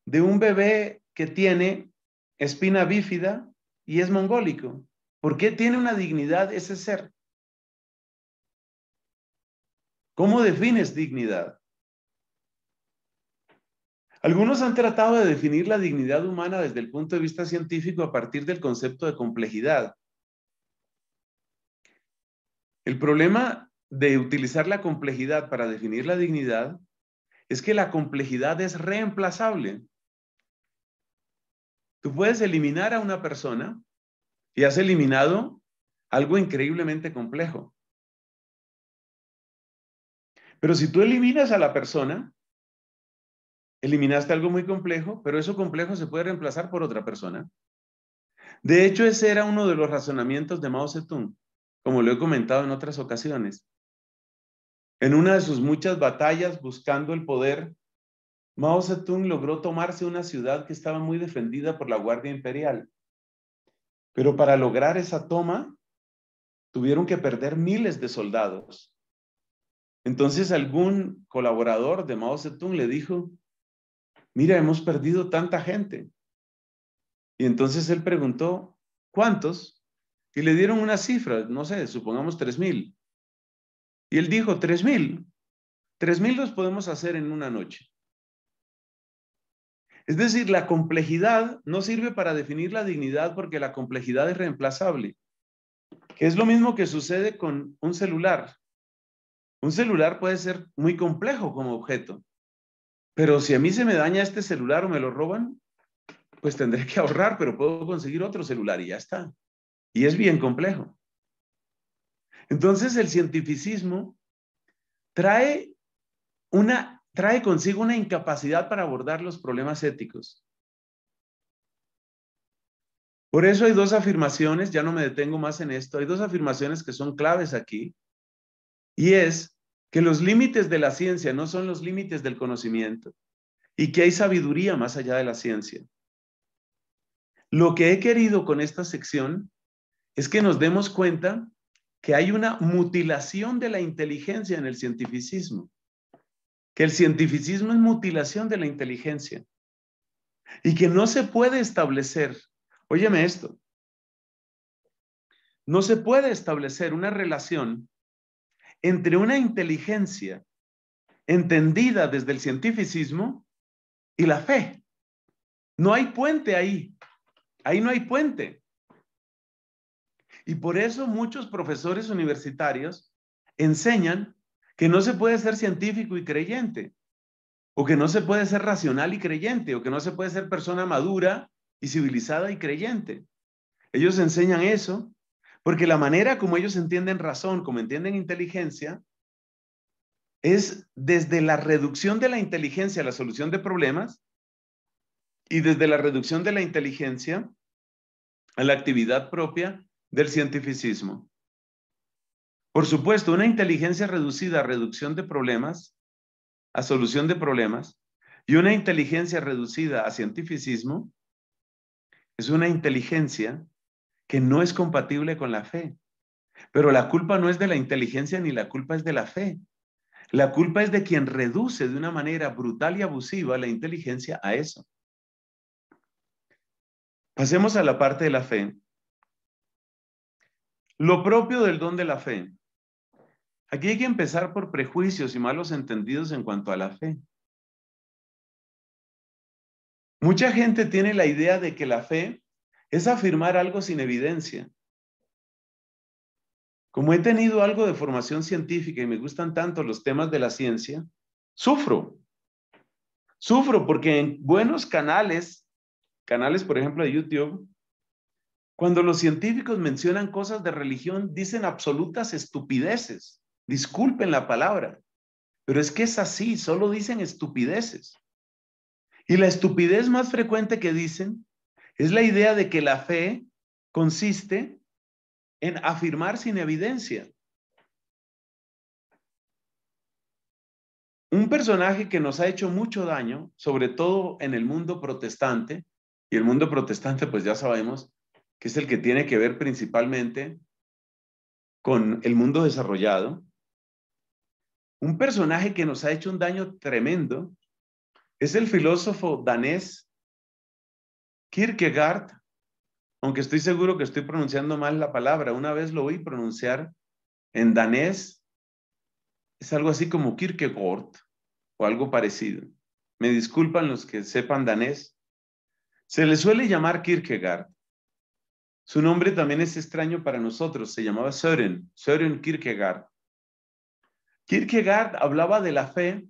de un bebé que tiene espina bífida y es mongólico? ¿Por qué tiene una dignidad ese ser? ¿Cómo defines dignidad? Algunos han tratado de definir la dignidad humana desde el punto de vista científico a partir del concepto de complejidad. El problema de utilizar la complejidad para definir la dignidad es que la complejidad es reemplazable. Tú puedes eliminar a una persona y has eliminado algo increíblemente complejo. Pero si tú eliminas a la persona, eliminaste algo muy complejo, pero eso complejo se puede reemplazar por otra persona. De hecho, ese era uno de los razonamientos de Mao Zedong como lo he comentado en otras ocasiones. En una de sus muchas batallas buscando el poder, Mao Zedong logró tomarse una ciudad que estaba muy defendida por la Guardia Imperial. Pero para lograr esa toma, tuvieron que perder miles de soldados. Entonces algún colaborador de Mao Zedong le dijo, mira, hemos perdido tanta gente. Y entonces él preguntó, ¿cuántos? Y le dieron una cifra, no sé, supongamos 3.000. Y él dijo, tres 3.000. 3.000 los podemos hacer en una noche. Es decir, la complejidad no sirve para definir la dignidad porque la complejidad es reemplazable. Que es lo mismo que sucede con un celular. Un celular puede ser muy complejo como objeto, pero si a mí se me daña este celular o me lo roban, pues tendré que ahorrar, pero puedo conseguir otro celular y ya está. Y es bien complejo. Entonces el cientificismo trae, una, trae consigo una incapacidad para abordar los problemas éticos. Por eso hay dos afirmaciones, ya no me detengo más en esto, hay dos afirmaciones que son claves aquí, y es que los límites de la ciencia no son los límites del conocimiento y que hay sabiduría más allá de la ciencia. Lo que he querido con esta sección es que nos demos cuenta que hay una mutilación de la inteligencia en el cientificismo, que el cientificismo es mutilación de la inteligencia y que no se puede establecer, óyeme esto, no se puede establecer una relación entre una inteligencia entendida desde el cientificismo y la fe. No hay puente ahí, ahí no hay puente. Y por eso muchos profesores universitarios enseñan que no se puede ser científico y creyente, o que no se puede ser racional y creyente, o que no se puede ser persona madura y civilizada y creyente. Ellos enseñan eso porque la manera como ellos entienden razón, como entienden inteligencia, es desde la reducción de la inteligencia a la solución de problemas y desde la reducción de la inteligencia a la actividad propia del cientificismo. Por supuesto, una inteligencia reducida a reducción de problemas, a solución de problemas, y una inteligencia reducida a cientificismo es una inteligencia que no es compatible con la fe. Pero la culpa no es de la inteligencia ni la culpa es de la fe. La culpa es de quien reduce de una manera brutal y abusiva la inteligencia a eso. Pasemos a la parte de la fe, lo propio del don de la fe. Aquí hay que empezar por prejuicios y malos entendidos en cuanto a la fe. Mucha gente tiene la idea de que la fe es afirmar algo sin evidencia. Como he tenido algo de formación científica y me gustan tanto los temas de la ciencia, sufro. Sufro porque en buenos canales, canales por ejemplo de YouTube, cuando los científicos mencionan cosas de religión, dicen absolutas estupideces. Disculpen la palabra, pero es que es así, solo dicen estupideces. Y la estupidez más frecuente que dicen es la idea de que la fe consiste en afirmar sin evidencia. Un personaje que nos ha hecho mucho daño, sobre todo en el mundo protestante, y el mundo protestante pues ya sabemos, que es el que tiene que ver principalmente con el mundo desarrollado, un personaje que nos ha hecho un daño tremendo es el filósofo danés Kierkegaard, aunque estoy seguro que estoy pronunciando mal la palabra, una vez lo oí pronunciar en danés, es algo así como Kierkegaard o algo parecido. Me disculpan los que sepan danés. Se le suele llamar Kierkegaard. Su nombre también es extraño para nosotros, se llamaba Søren, Sören Kierkegaard. Kierkegaard hablaba de la fe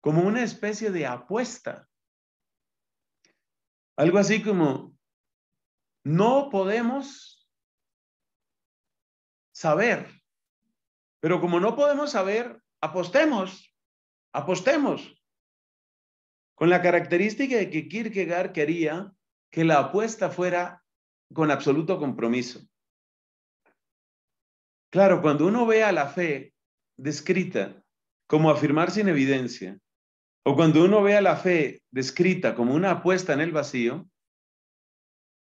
como una especie de apuesta. Algo así como, no podemos saber, pero como no podemos saber, apostemos, apostemos. Con la característica de que Kierkegaard quería que la apuesta fuera con absoluto compromiso. Claro, cuando uno ve a la fe descrita como afirmar sin evidencia, o cuando uno ve a la fe descrita como una apuesta en el vacío,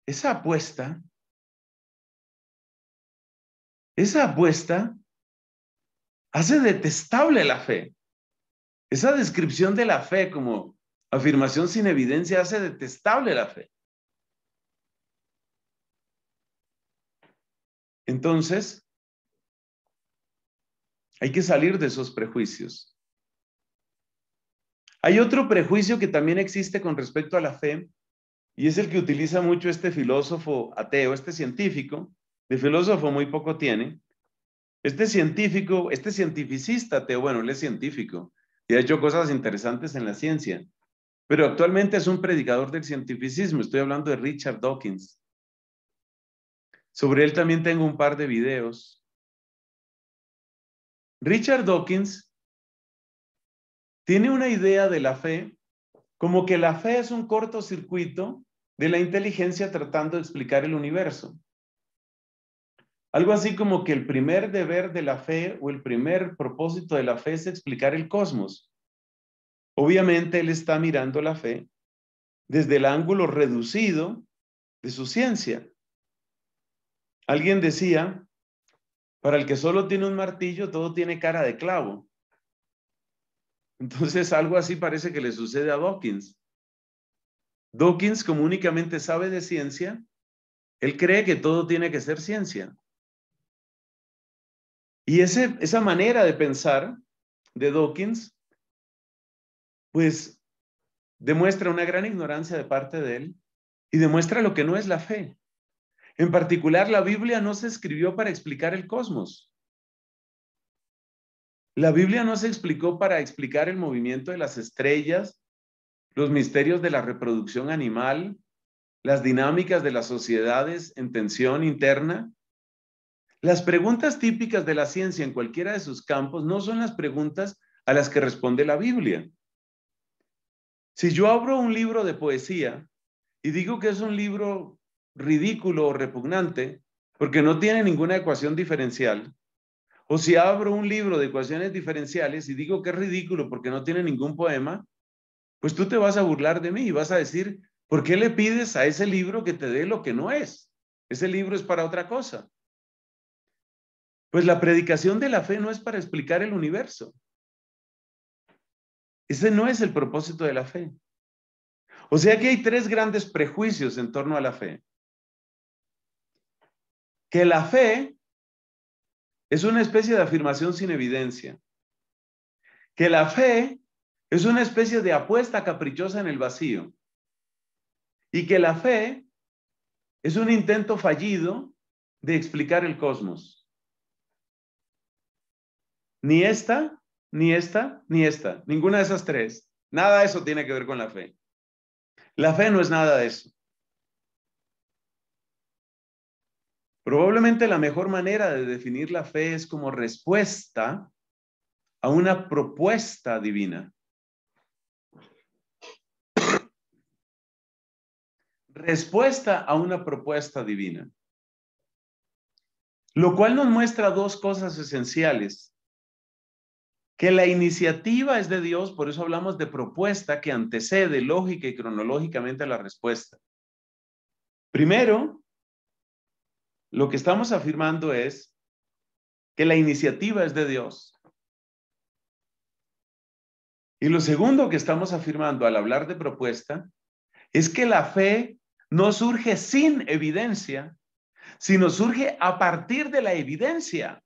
esa apuesta, esa apuesta hace detestable la fe. Esa descripción de la fe como afirmación sin evidencia hace detestable la fe. Entonces, hay que salir de esos prejuicios. Hay otro prejuicio que también existe con respecto a la fe, y es el que utiliza mucho este filósofo ateo, este científico, de filósofo muy poco tiene, este científico, este cientificista ateo, bueno, él es científico y ha hecho cosas interesantes en la ciencia, pero actualmente es un predicador del cientificismo, estoy hablando de Richard Dawkins. Sobre él también tengo un par de videos. Richard Dawkins tiene una idea de la fe como que la fe es un cortocircuito de la inteligencia tratando de explicar el universo. Algo así como que el primer deber de la fe o el primer propósito de la fe es explicar el cosmos. Obviamente él está mirando la fe desde el ángulo reducido de su ciencia. Alguien decía, para el que solo tiene un martillo, todo tiene cara de clavo. Entonces algo así parece que le sucede a Dawkins. Dawkins, como únicamente sabe de ciencia, él cree que todo tiene que ser ciencia. Y ese, esa manera de pensar de Dawkins, pues demuestra una gran ignorancia de parte de él y demuestra lo que no es la fe. En particular, la Biblia no se escribió para explicar el cosmos. La Biblia no se explicó para explicar el movimiento de las estrellas, los misterios de la reproducción animal, las dinámicas de las sociedades en tensión interna. Las preguntas típicas de la ciencia en cualquiera de sus campos no son las preguntas a las que responde la Biblia. Si yo abro un libro de poesía y digo que es un libro ridículo o repugnante porque no tiene ninguna ecuación diferencial, o si abro un libro de ecuaciones diferenciales y digo que es ridículo porque no tiene ningún poema, pues tú te vas a burlar de mí y vas a decir, ¿por qué le pides a ese libro que te dé lo que no es? Ese libro es para otra cosa. Pues la predicación de la fe no es para explicar el universo. Ese no es el propósito de la fe. O sea que hay tres grandes prejuicios en torno a la fe que la fe es una especie de afirmación sin evidencia, que la fe es una especie de apuesta caprichosa en el vacío y que la fe es un intento fallido de explicar el cosmos. Ni esta, ni esta, ni esta, ninguna de esas tres. Nada de eso tiene que ver con la fe. La fe no es nada de eso. Probablemente la mejor manera de definir la fe es como respuesta a una propuesta divina. Respuesta a una propuesta divina. Lo cual nos muestra dos cosas esenciales. Que la iniciativa es de Dios, por eso hablamos de propuesta que antecede lógica y cronológicamente a la respuesta. Primero, lo que estamos afirmando es que la iniciativa es de Dios. Y lo segundo que estamos afirmando al hablar de propuesta es que la fe no surge sin evidencia, sino surge a partir de la evidencia.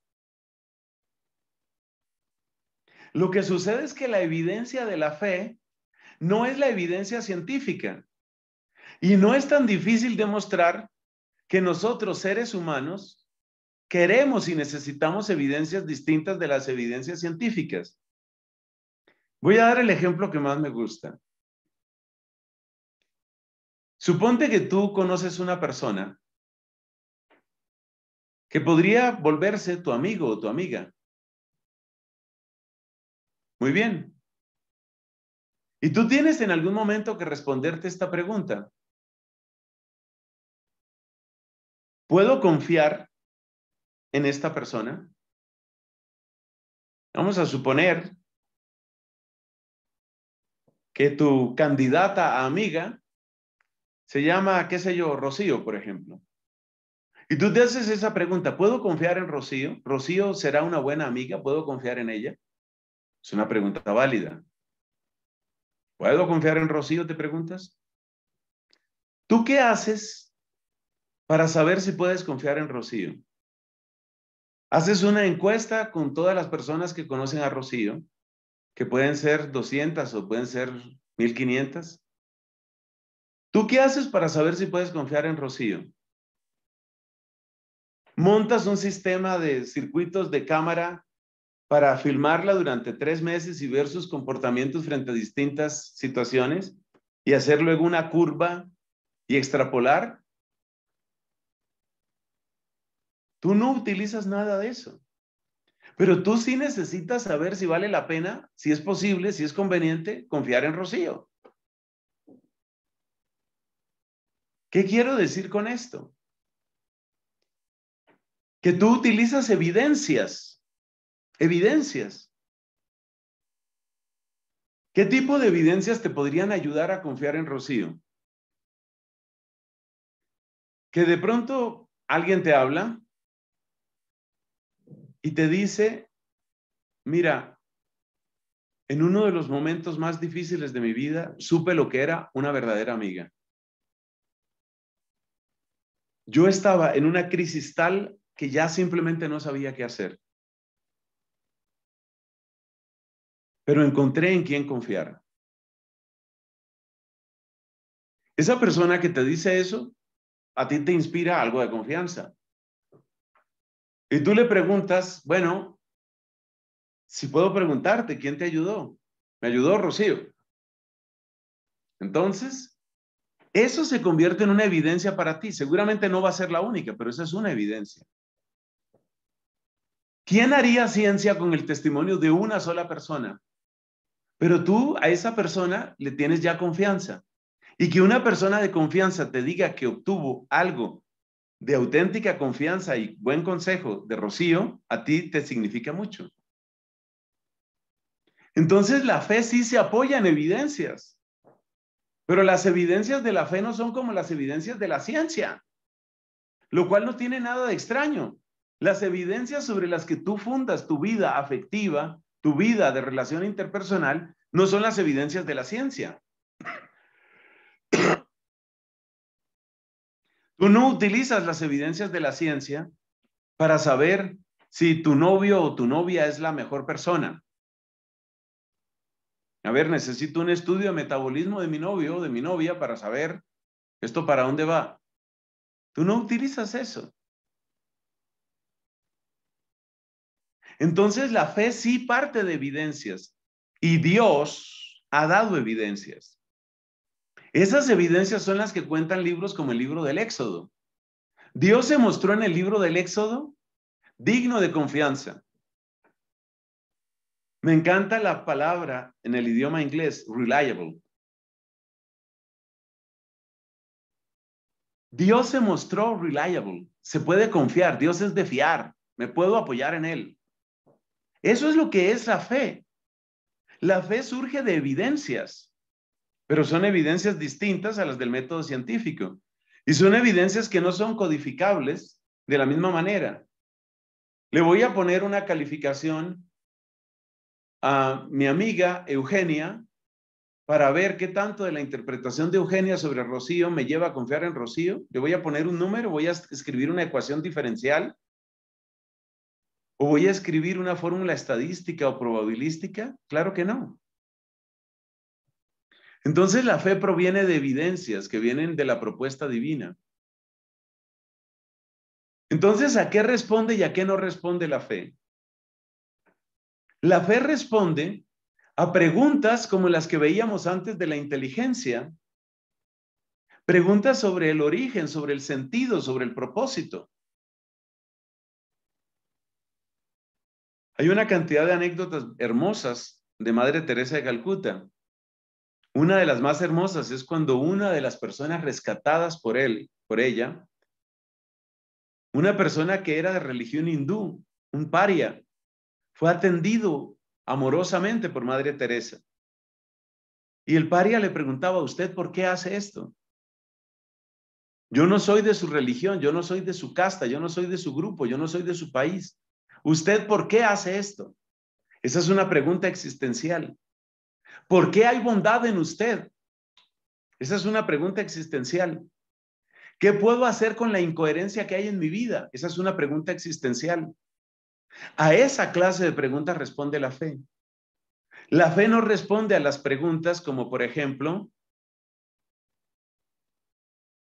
Lo que sucede es que la evidencia de la fe no es la evidencia científica. Y no es tan difícil demostrar que nosotros, seres humanos, queremos y necesitamos evidencias distintas de las evidencias científicas. Voy a dar el ejemplo que más me gusta. Suponte que tú conoces una persona que podría volverse tu amigo o tu amiga. Muy bien. Y tú tienes en algún momento que responderte esta pregunta. ¿Puedo confiar en esta persona? Vamos a suponer que tu candidata a amiga se llama, qué sé yo, Rocío, por ejemplo. Y tú te haces esa pregunta, ¿puedo confiar en Rocío? ¿Rocío será una buena amiga? ¿Puedo confiar en ella? Es una pregunta válida. ¿Puedo confiar en Rocío? Te preguntas. ¿Tú qué haces para saber si puedes confiar en Rocío. Haces una encuesta con todas las personas que conocen a Rocío, que pueden ser 200 o pueden ser 1500. ¿Tú qué haces para saber si puedes confiar en Rocío? Montas un sistema de circuitos de cámara para filmarla durante tres meses y ver sus comportamientos frente a distintas situaciones y hacer luego una curva y extrapolar Tú no utilizas nada de eso. Pero tú sí necesitas saber si vale la pena, si es posible, si es conveniente confiar en Rocío. ¿Qué quiero decir con esto? Que tú utilizas evidencias, evidencias. ¿Qué tipo de evidencias te podrían ayudar a confiar en Rocío? Que de pronto alguien te habla, y te dice, mira, en uno de los momentos más difíciles de mi vida supe lo que era una verdadera amiga. Yo estaba en una crisis tal que ya simplemente no sabía qué hacer. Pero encontré en quién confiar. Esa persona que te dice eso, a ti te inspira algo de confianza. Y tú le preguntas, bueno, si puedo preguntarte, ¿quién te ayudó? Me ayudó Rocío. Entonces, eso se convierte en una evidencia para ti. Seguramente no va a ser la única, pero esa es una evidencia. ¿Quién haría ciencia con el testimonio de una sola persona? Pero tú a esa persona le tienes ya confianza. Y que una persona de confianza te diga que obtuvo algo de auténtica confianza y buen consejo de Rocío, a ti te significa mucho. Entonces la fe sí se apoya en evidencias, pero las evidencias de la fe no son como las evidencias de la ciencia, lo cual no tiene nada de extraño. Las evidencias sobre las que tú fundas tu vida afectiva, tu vida de relación interpersonal, no son las evidencias de la ciencia. Tú no utilizas las evidencias de la ciencia para saber si tu novio o tu novia es la mejor persona. A ver, necesito un estudio de metabolismo de mi novio o de mi novia para saber esto para dónde va. Tú no utilizas eso. Entonces la fe sí parte de evidencias y Dios ha dado evidencias. Esas evidencias son las que cuentan libros como el libro del Éxodo. Dios se mostró en el libro del Éxodo digno de confianza. Me encanta la palabra en el idioma inglés, reliable. Dios se mostró reliable, se puede confiar, Dios es de fiar, me puedo apoyar en Él. Eso es lo que es la fe. La fe surge de evidencias pero son evidencias distintas a las del método científico. Y son evidencias que no son codificables de la misma manera. Le voy a poner una calificación a mi amiga Eugenia para ver qué tanto de la interpretación de Eugenia sobre Rocío me lleva a confiar en Rocío. Le voy a poner un número, voy a escribir una ecuación diferencial o voy a escribir una fórmula estadística o probabilística. Claro que no. Entonces la fe proviene de evidencias que vienen de la propuesta divina. Entonces, ¿a qué responde y a qué no responde la fe? La fe responde a preguntas como las que veíamos antes de la inteligencia, preguntas sobre el origen, sobre el sentido, sobre el propósito. Hay una cantidad de anécdotas hermosas de Madre Teresa de Calcuta. Una de las más hermosas es cuando una de las personas rescatadas por él, por ella, una persona que era de religión hindú, un paria, fue atendido amorosamente por Madre Teresa. Y el paria le preguntaba a usted, ¿por qué hace esto? Yo no soy de su religión, yo no soy de su casta, yo no soy de su grupo, yo no soy de su país. ¿Usted por qué hace esto? Esa es una pregunta existencial. ¿Por qué hay bondad en usted? Esa es una pregunta existencial. ¿Qué puedo hacer con la incoherencia que hay en mi vida? Esa es una pregunta existencial. A esa clase de preguntas responde la fe. La fe no responde a las preguntas como, por ejemplo,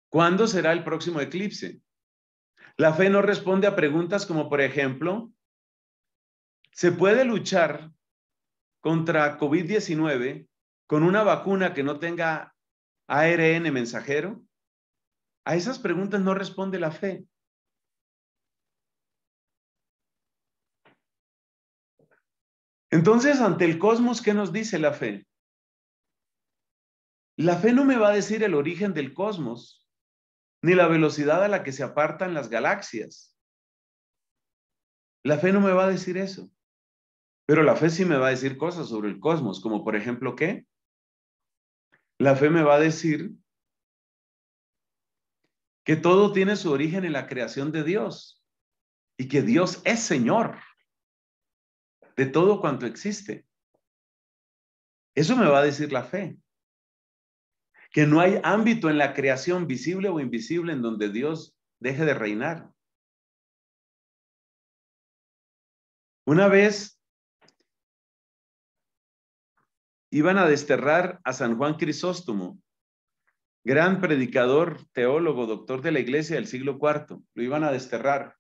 ¿cuándo será el próximo eclipse? La fe no responde a preguntas como, por ejemplo, ¿se puede luchar contra COVID-19 con una vacuna que no tenga ARN mensajero? A esas preguntas no responde la fe. Entonces, ante el cosmos, ¿qué nos dice la fe? La fe no me va a decir el origen del cosmos, ni la velocidad a la que se apartan las galaxias. La fe no me va a decir eso. Pero la fe sí me va a decir cosas sobre el cosmos, como por ejemplo, ¿qué? La fe me va a decir que todo tiene su origen en la creación de Dios y que Dios es Señor de todo cuanto existe. Eso me va a decir la fe. Que no hay ámbito en la creación visible o invisible en donde Dios deje de reinar. Una vez iban a desterrar a San Juan Crisóstomo, gran predicador, teólogo, doctor de la iglesia del siglo IV. Lo iban a desterrar,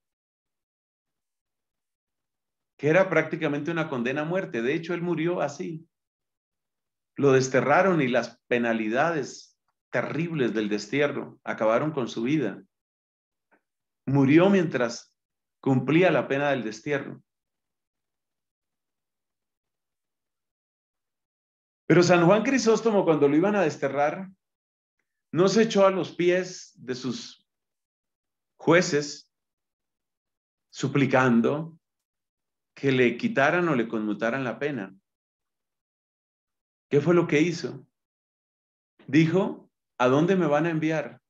que era prácticamente una condena a muerte. De hecho, él murió así. Lo desterraron y las penalidades terribles del destierro acabaron con su vida. Murió mientras cumplía la pena del destierro. Pero San Juan Crisóstomo, cuando lo iban a desterrar, no se echó a los pies de sus jueces suplicando que le quitaran o le conmutaran la pena. ¿Qué fue lo que hizo? Dijo, ¿a dónde me van a enviar?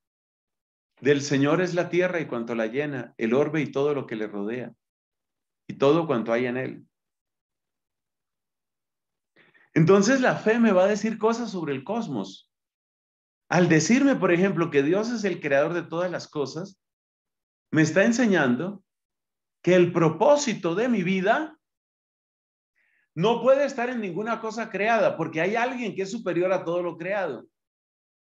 Del Señor es la tierra y cuanto la llena, el orbe y todo lo que le rodea, y todo cuanto hay en él. Entonces la fe me va a decir cosas sobre el cosmos. Al decirme, por ejemplo, que Dios es el creador de todas las cosas, me está enseñando que el propósito de mi vida no puede estar en ninguna cosa creada, porque hay alguien que es superior a todo lo creado.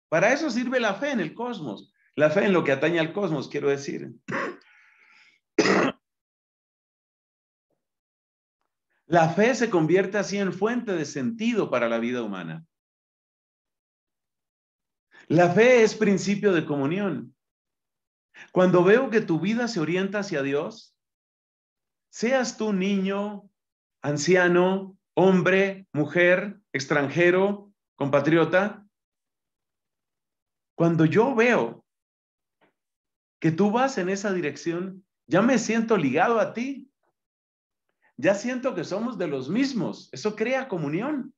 Para eso sirve la fe en el cosmos, la fe en lo que atañe al cosmos, quiero decir. La fe se convierte así en fuente de sentido para la vida humana. La fe es principio de comunión. Cuando veo que tu vida se orienta hacia Dios, seas tú niño, anciano, hombre, mujer, extranjero, compatriota, cuando yo veo que tú vas en esa dirección, ya me siento ligado a ti ya siento que somos de los mismos. Eso crea comunión.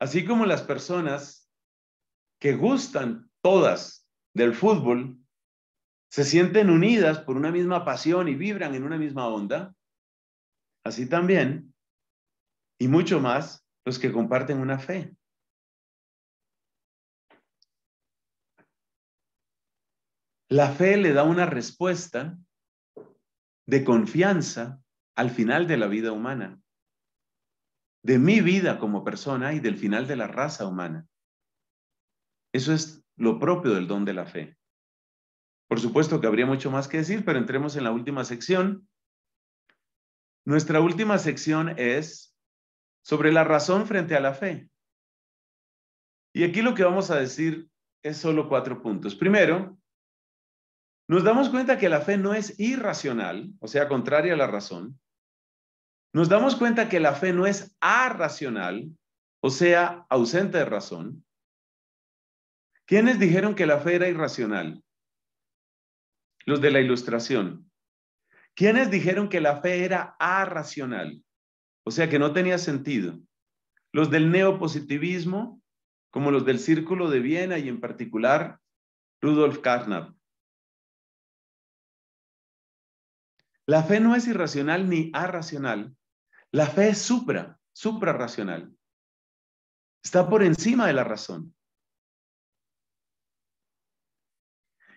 Así como las personas que gustan todas del fútbol se sienten unidas por una misma pasión y vibran en una misma onda, así también, y mucho más, los que comparten una fe. La fe le da una respuesta de confianza al final de la vida humana, de mi vida como persona y del final de la raza humana. Eso es lo propio del don de la fe. Por supuesto que habría mucho más que decir, pero entremos en la última sección. Nuestra última sección es sobre la razón frente a la fe. Y aquí lo que vamos a decir es solo cuatro puntos. Primero, nos damos cuenta que la fe no es irracional, o sea, contraria a la razón. Nos damos cuenta que la fe no es arracional, o sea, ausente de razón. ¿Quiénes dijeron que la fe era irracional? Los de la Ilustración. ¿Quiénes dijeron que la fe era arracional? O sea, que no tenía sentido. Los del neopositivismo, como los del Círculo de Viena y en particular Rudolf Carnap. La fe no es irracional ni arracional. La fe es supra, suprarracional. Está por encima de la razón.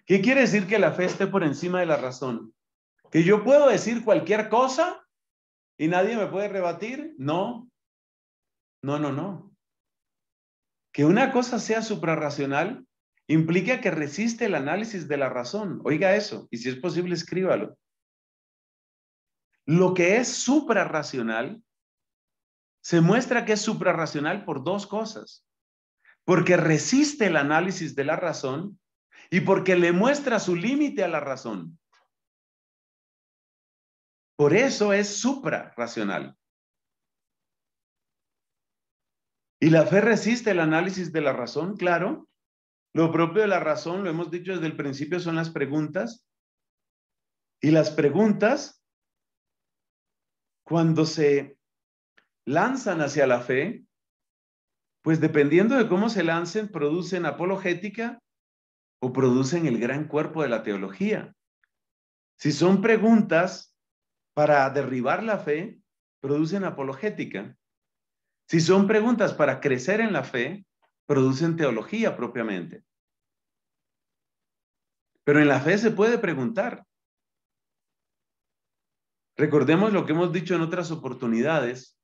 ¿Qué quiere decir que la fe esté por encima de la razón? ¿Que yo puedo decir cualquier cosa y nadie me puede rebatir? No. No, no, no. Que una cosa sea suprarracional implica que resiste el análisis de la razón. Oiga eso, y si es posible, escríbalo. Lo que es suprarracional se muestra que es suprarracional por dos cosas. Porque resiste el análisis de la razón y porque le muestra su límite a la razón. Por eso es suprarracional. Y la fe resiste el análisis de la razón, claro. Lo propio de la razón, lo hemos dicho desde el principio, son las preguntas. Y las preguntas cuando se lanzan hacia la fe, pues dependiendo de cómo se lancen, producen apologética o producen el gran cuerpo de la teología. Si son preguntas para derribar la fe, producen apologética. Si son preguntas para crecer en la fe, producen teología propiamente. Pero en la fe se puede preguntar. Recordemos lo que hemos dicho en otras oportunidades.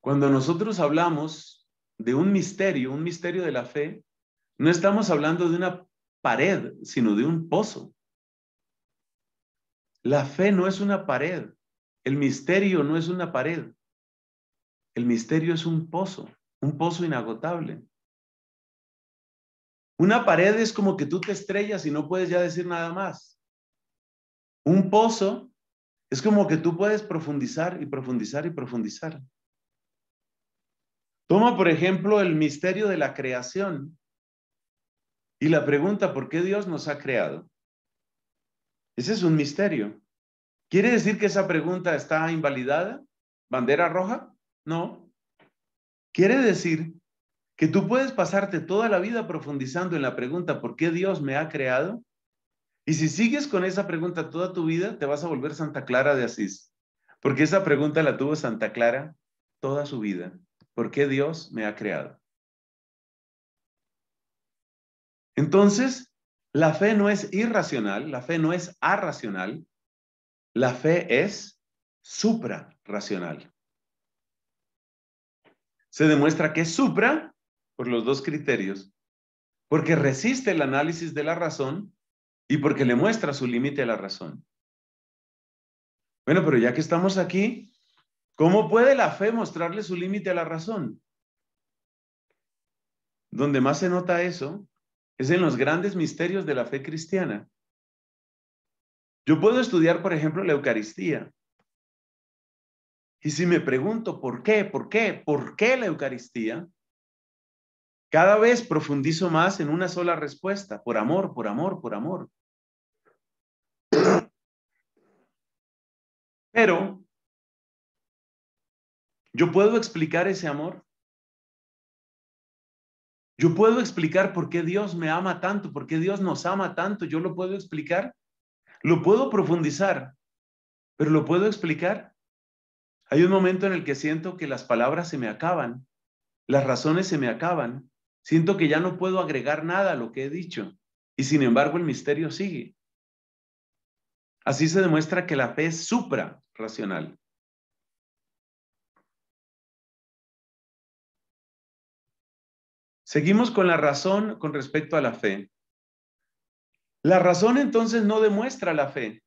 Cuando nosotros hablamos de un misterio, un misterio de la fe, no estamos hablando de una pared, sino de un pozo. La fe no es una pared, el misterio no es una pared, el misterio es un pozo, un pozo inagotable. Una pared es como que tú te estrellas y no puedes ya decir nada más. Un pozo es como que tú puedes profundizar y profundizar y profundizar. Toma, por ejemplo, el misterio de la creación y la pregunta, ¿por qué Dios nos ha creado? Ese es un misterio. ¿Quiere decir que esa pregunta está invalidada? ¿Bandera roja? No. Quiere decir que tú puedes pasarte toda la vida profundizando en la pregunta, ¿por qué Dios me ha creado? Y si sigues con esa pregunta toda tu vida, te vas a volver Santa Clara de Asís, porque esa pregunta la tuvo Santa Clara toda su vida. ¿Por qué Dios me ha creado? Entonces, la fe no es irracional, la fe no es arracional, la fe es suprarracional. Se demuestra que es supra por los dos criterios, porque resiste el análisis de la razón y porque le muestra su límite a la razón. Bueno, pero ya que estamos aquí, ¿cómo puede la fe mostrarle su límite a la razón? Donde más se nota eso es en los grandes misterios de la fe cristiana. Yo puedo estudiar, por ejemplo, la Eucaristía. Y si me pregunto por qué, por qué, por qué la Eucaristía, cada vez profundizo más en una sola respuesta, por amor, por amor, por amor. Pero, ¿yo puedo explicar ese amor? Yo puedo explicar por qué Dios me ama tanto, por qué Dios nos ama tanto. Yo lo puedo explicar. Lo puedo profundizar, pero lo puedo explicar. Hay un momento en el que siento que las palabras se me acaban, las razones se me acaban. Siento que ya no puedo agregar nada a lo que he dicho. Y sin embargo, el misterio sigue. Así se demuestra que la fe supra, racional. Seguimos con la razón con respecto a la fe. La razón entonces no demuestra la fe.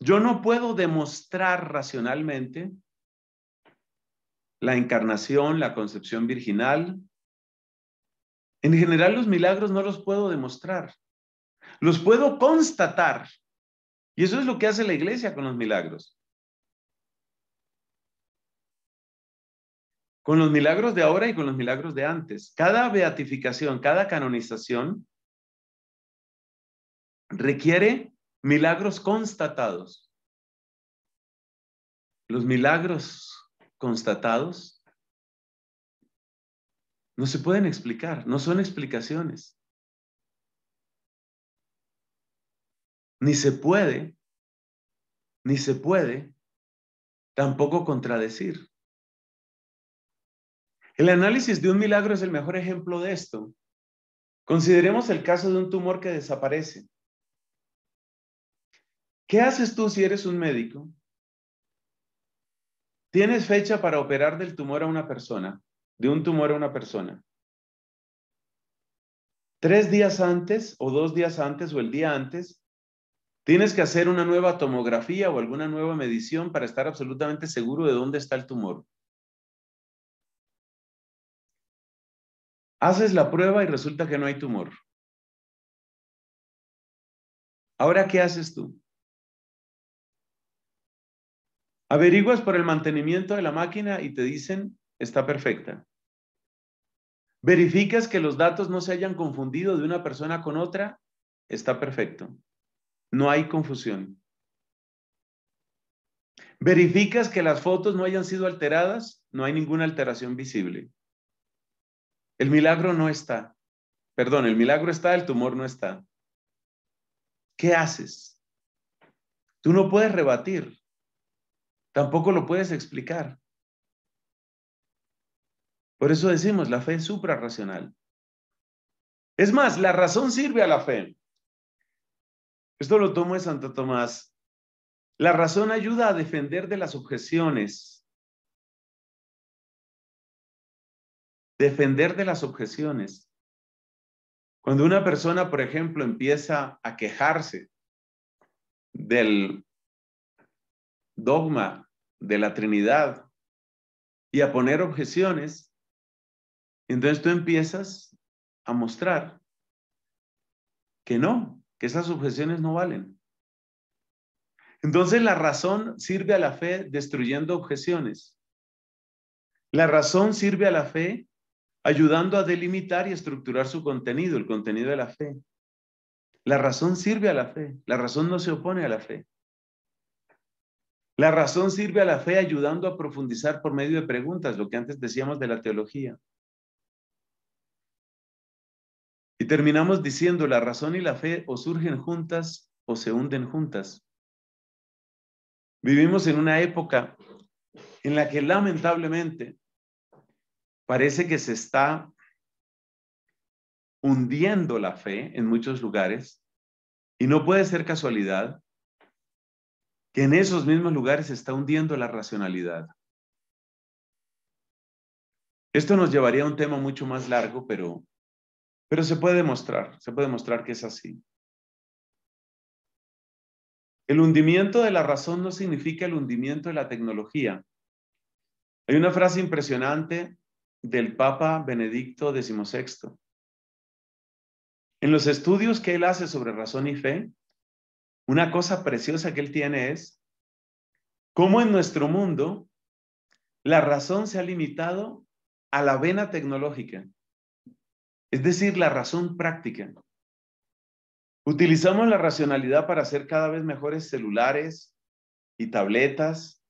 Yo no puedo demostrar racionalmente la encarnación, la concepción virginal. En general los milagros no los puedo demostrar. Los puedo constatar, y eso es lo que hace la iglesia con los milagros. Con los milagros de ahora y con los milagros de antes. Cada beatificación, cada canonización requiere milagros constatados. Los milagros constatados no se pueden explicar, no son explicaciones. ni se puede, ni se puede tampoco contradecir. El análisis de un milagro es el mejor ejemplo de esto. Consideremos el caso de un tumor que desaparece. ¿Qué haces tú si eres un médico? Tienes fecha para operar del tumor a una persona, de un tumor a una persona. Tres días antes o dos días antes o el día antes, Tienes que hacer una nueva tomografía o alguna nueva medición para estar absolutamente seguro de dónde está el tumor. Haces la prueba y resulta que no hay tumor. Ahora, ¿qué haces tú? Averiguas por el mantenimiento de la máquina y te dicen, está perfecta. Verificas que los datos no se hayan confundido de una persona con otra, está perfecto. No hay confusión. Verificas que las fotos no hayan sido alteradas, no hay ninguna alteración visible. El milagro no está. Perdón, el milagro está, el tumor no está. ¿Qué haces? Tú no puedes rebatir, tampoco lo puedes explicar. Por eso decimos, la fe es suprarracional. Es más, la razón sirve a la fe. Esto lo tomo de Santo Tomás. La razón ayuda a defender de las objeciones. Defender de las objeciones. Cuando una persona, por ejemplo, empieza a quejarse del dogma de la Trinidad y a poner objeciones, entonces tú empiezas a mostrar que no, esas objeciones no valen. Entonces la razón sirve a la fe destruyendo objeciones. La razón sirve a la fe ayudando a delimitar y estructurar su contenido, el contenido de la fe. La razón sirve a la fe, la razón no se opone a la fe. La razón sirve a la fe ayudando a profundizar por medio de preguntas, lo que antes decíamos de la teología. Y terminamos diciendo, la razón y la fe o surgen juntas o se hunden juntas. Vivimos en una época en la que lamentablemente parece que se está hundiendo la fe en muchos lugares y no puede ser casualidad que en esos mismos lugares se está hundiendo la racionalidad. Esto nos llevaría a un tema mucho más largo, pero pero se puede demostrar, se puede demostrar que es así. El hundimiento de la razón no significa el hundimiento de la tecnología. Hay una frase impresionante del Papa Benedicto XVI. En los estudios que él hace sobre razón y fe, una cosa preciosa que él tiene es cómo en nuestro mundo la razón se ha limitado a la vena tecnológica es decir, la razón práctica. Utilizamos la racionalidad para hacer cada vez mejores celulares y tabletas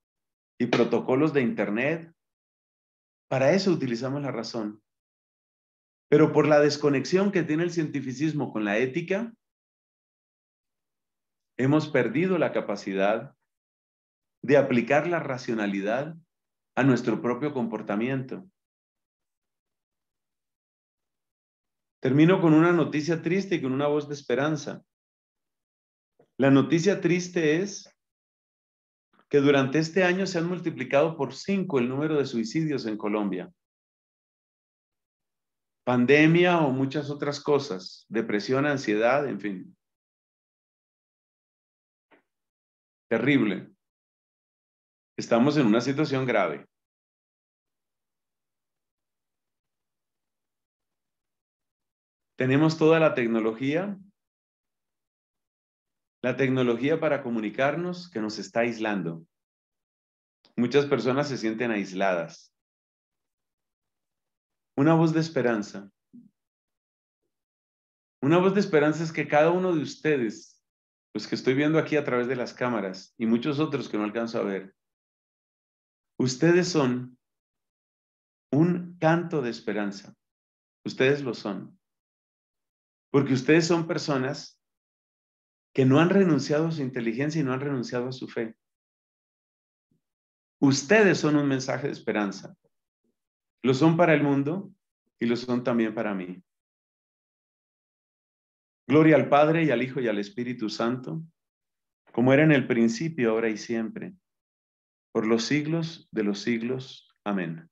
y protocolos de Internet. Para eso utilizamos la razón. Pero por la desconexión que tiene el cientificismo con la ética, hemos perdido la capacidad de aplicar la racionalidad a nuestro propio comportamiento. Termino con una noticia triste y con una voz de esperanza. La noticia triste es que durante este año se han multiplicado por cinco el número de suicidios en Colombia. Pandemia o muchas otras cosas, depresión, ansiedad, en fin. Terrible. Estamos en una situación grave. Tenemos toda la tecnología, la tecnología para comunicarnos que nos está aislando. Muchas personas se sienten aisladas. Una voz de esperanza. Una voz de esperanza es que cada uno de ustedes, los que estoy viendo aquí a través de las cámaras y muchos otros que no alcanzo a ver, ustedes son un canto de esperanza. Ustedes lo son. Porque ustedes son personas que no han renunciado a su inteligencia y no han renunciado a su fe. Ustedes son un mensaje de esperanza. Lo son para el mundo y lo son también para mí. Gloria al Padre y al Hijo y al Espíritu Santo, como era en el principio, ahora y siempre, por los siglos de los siglos. Amén.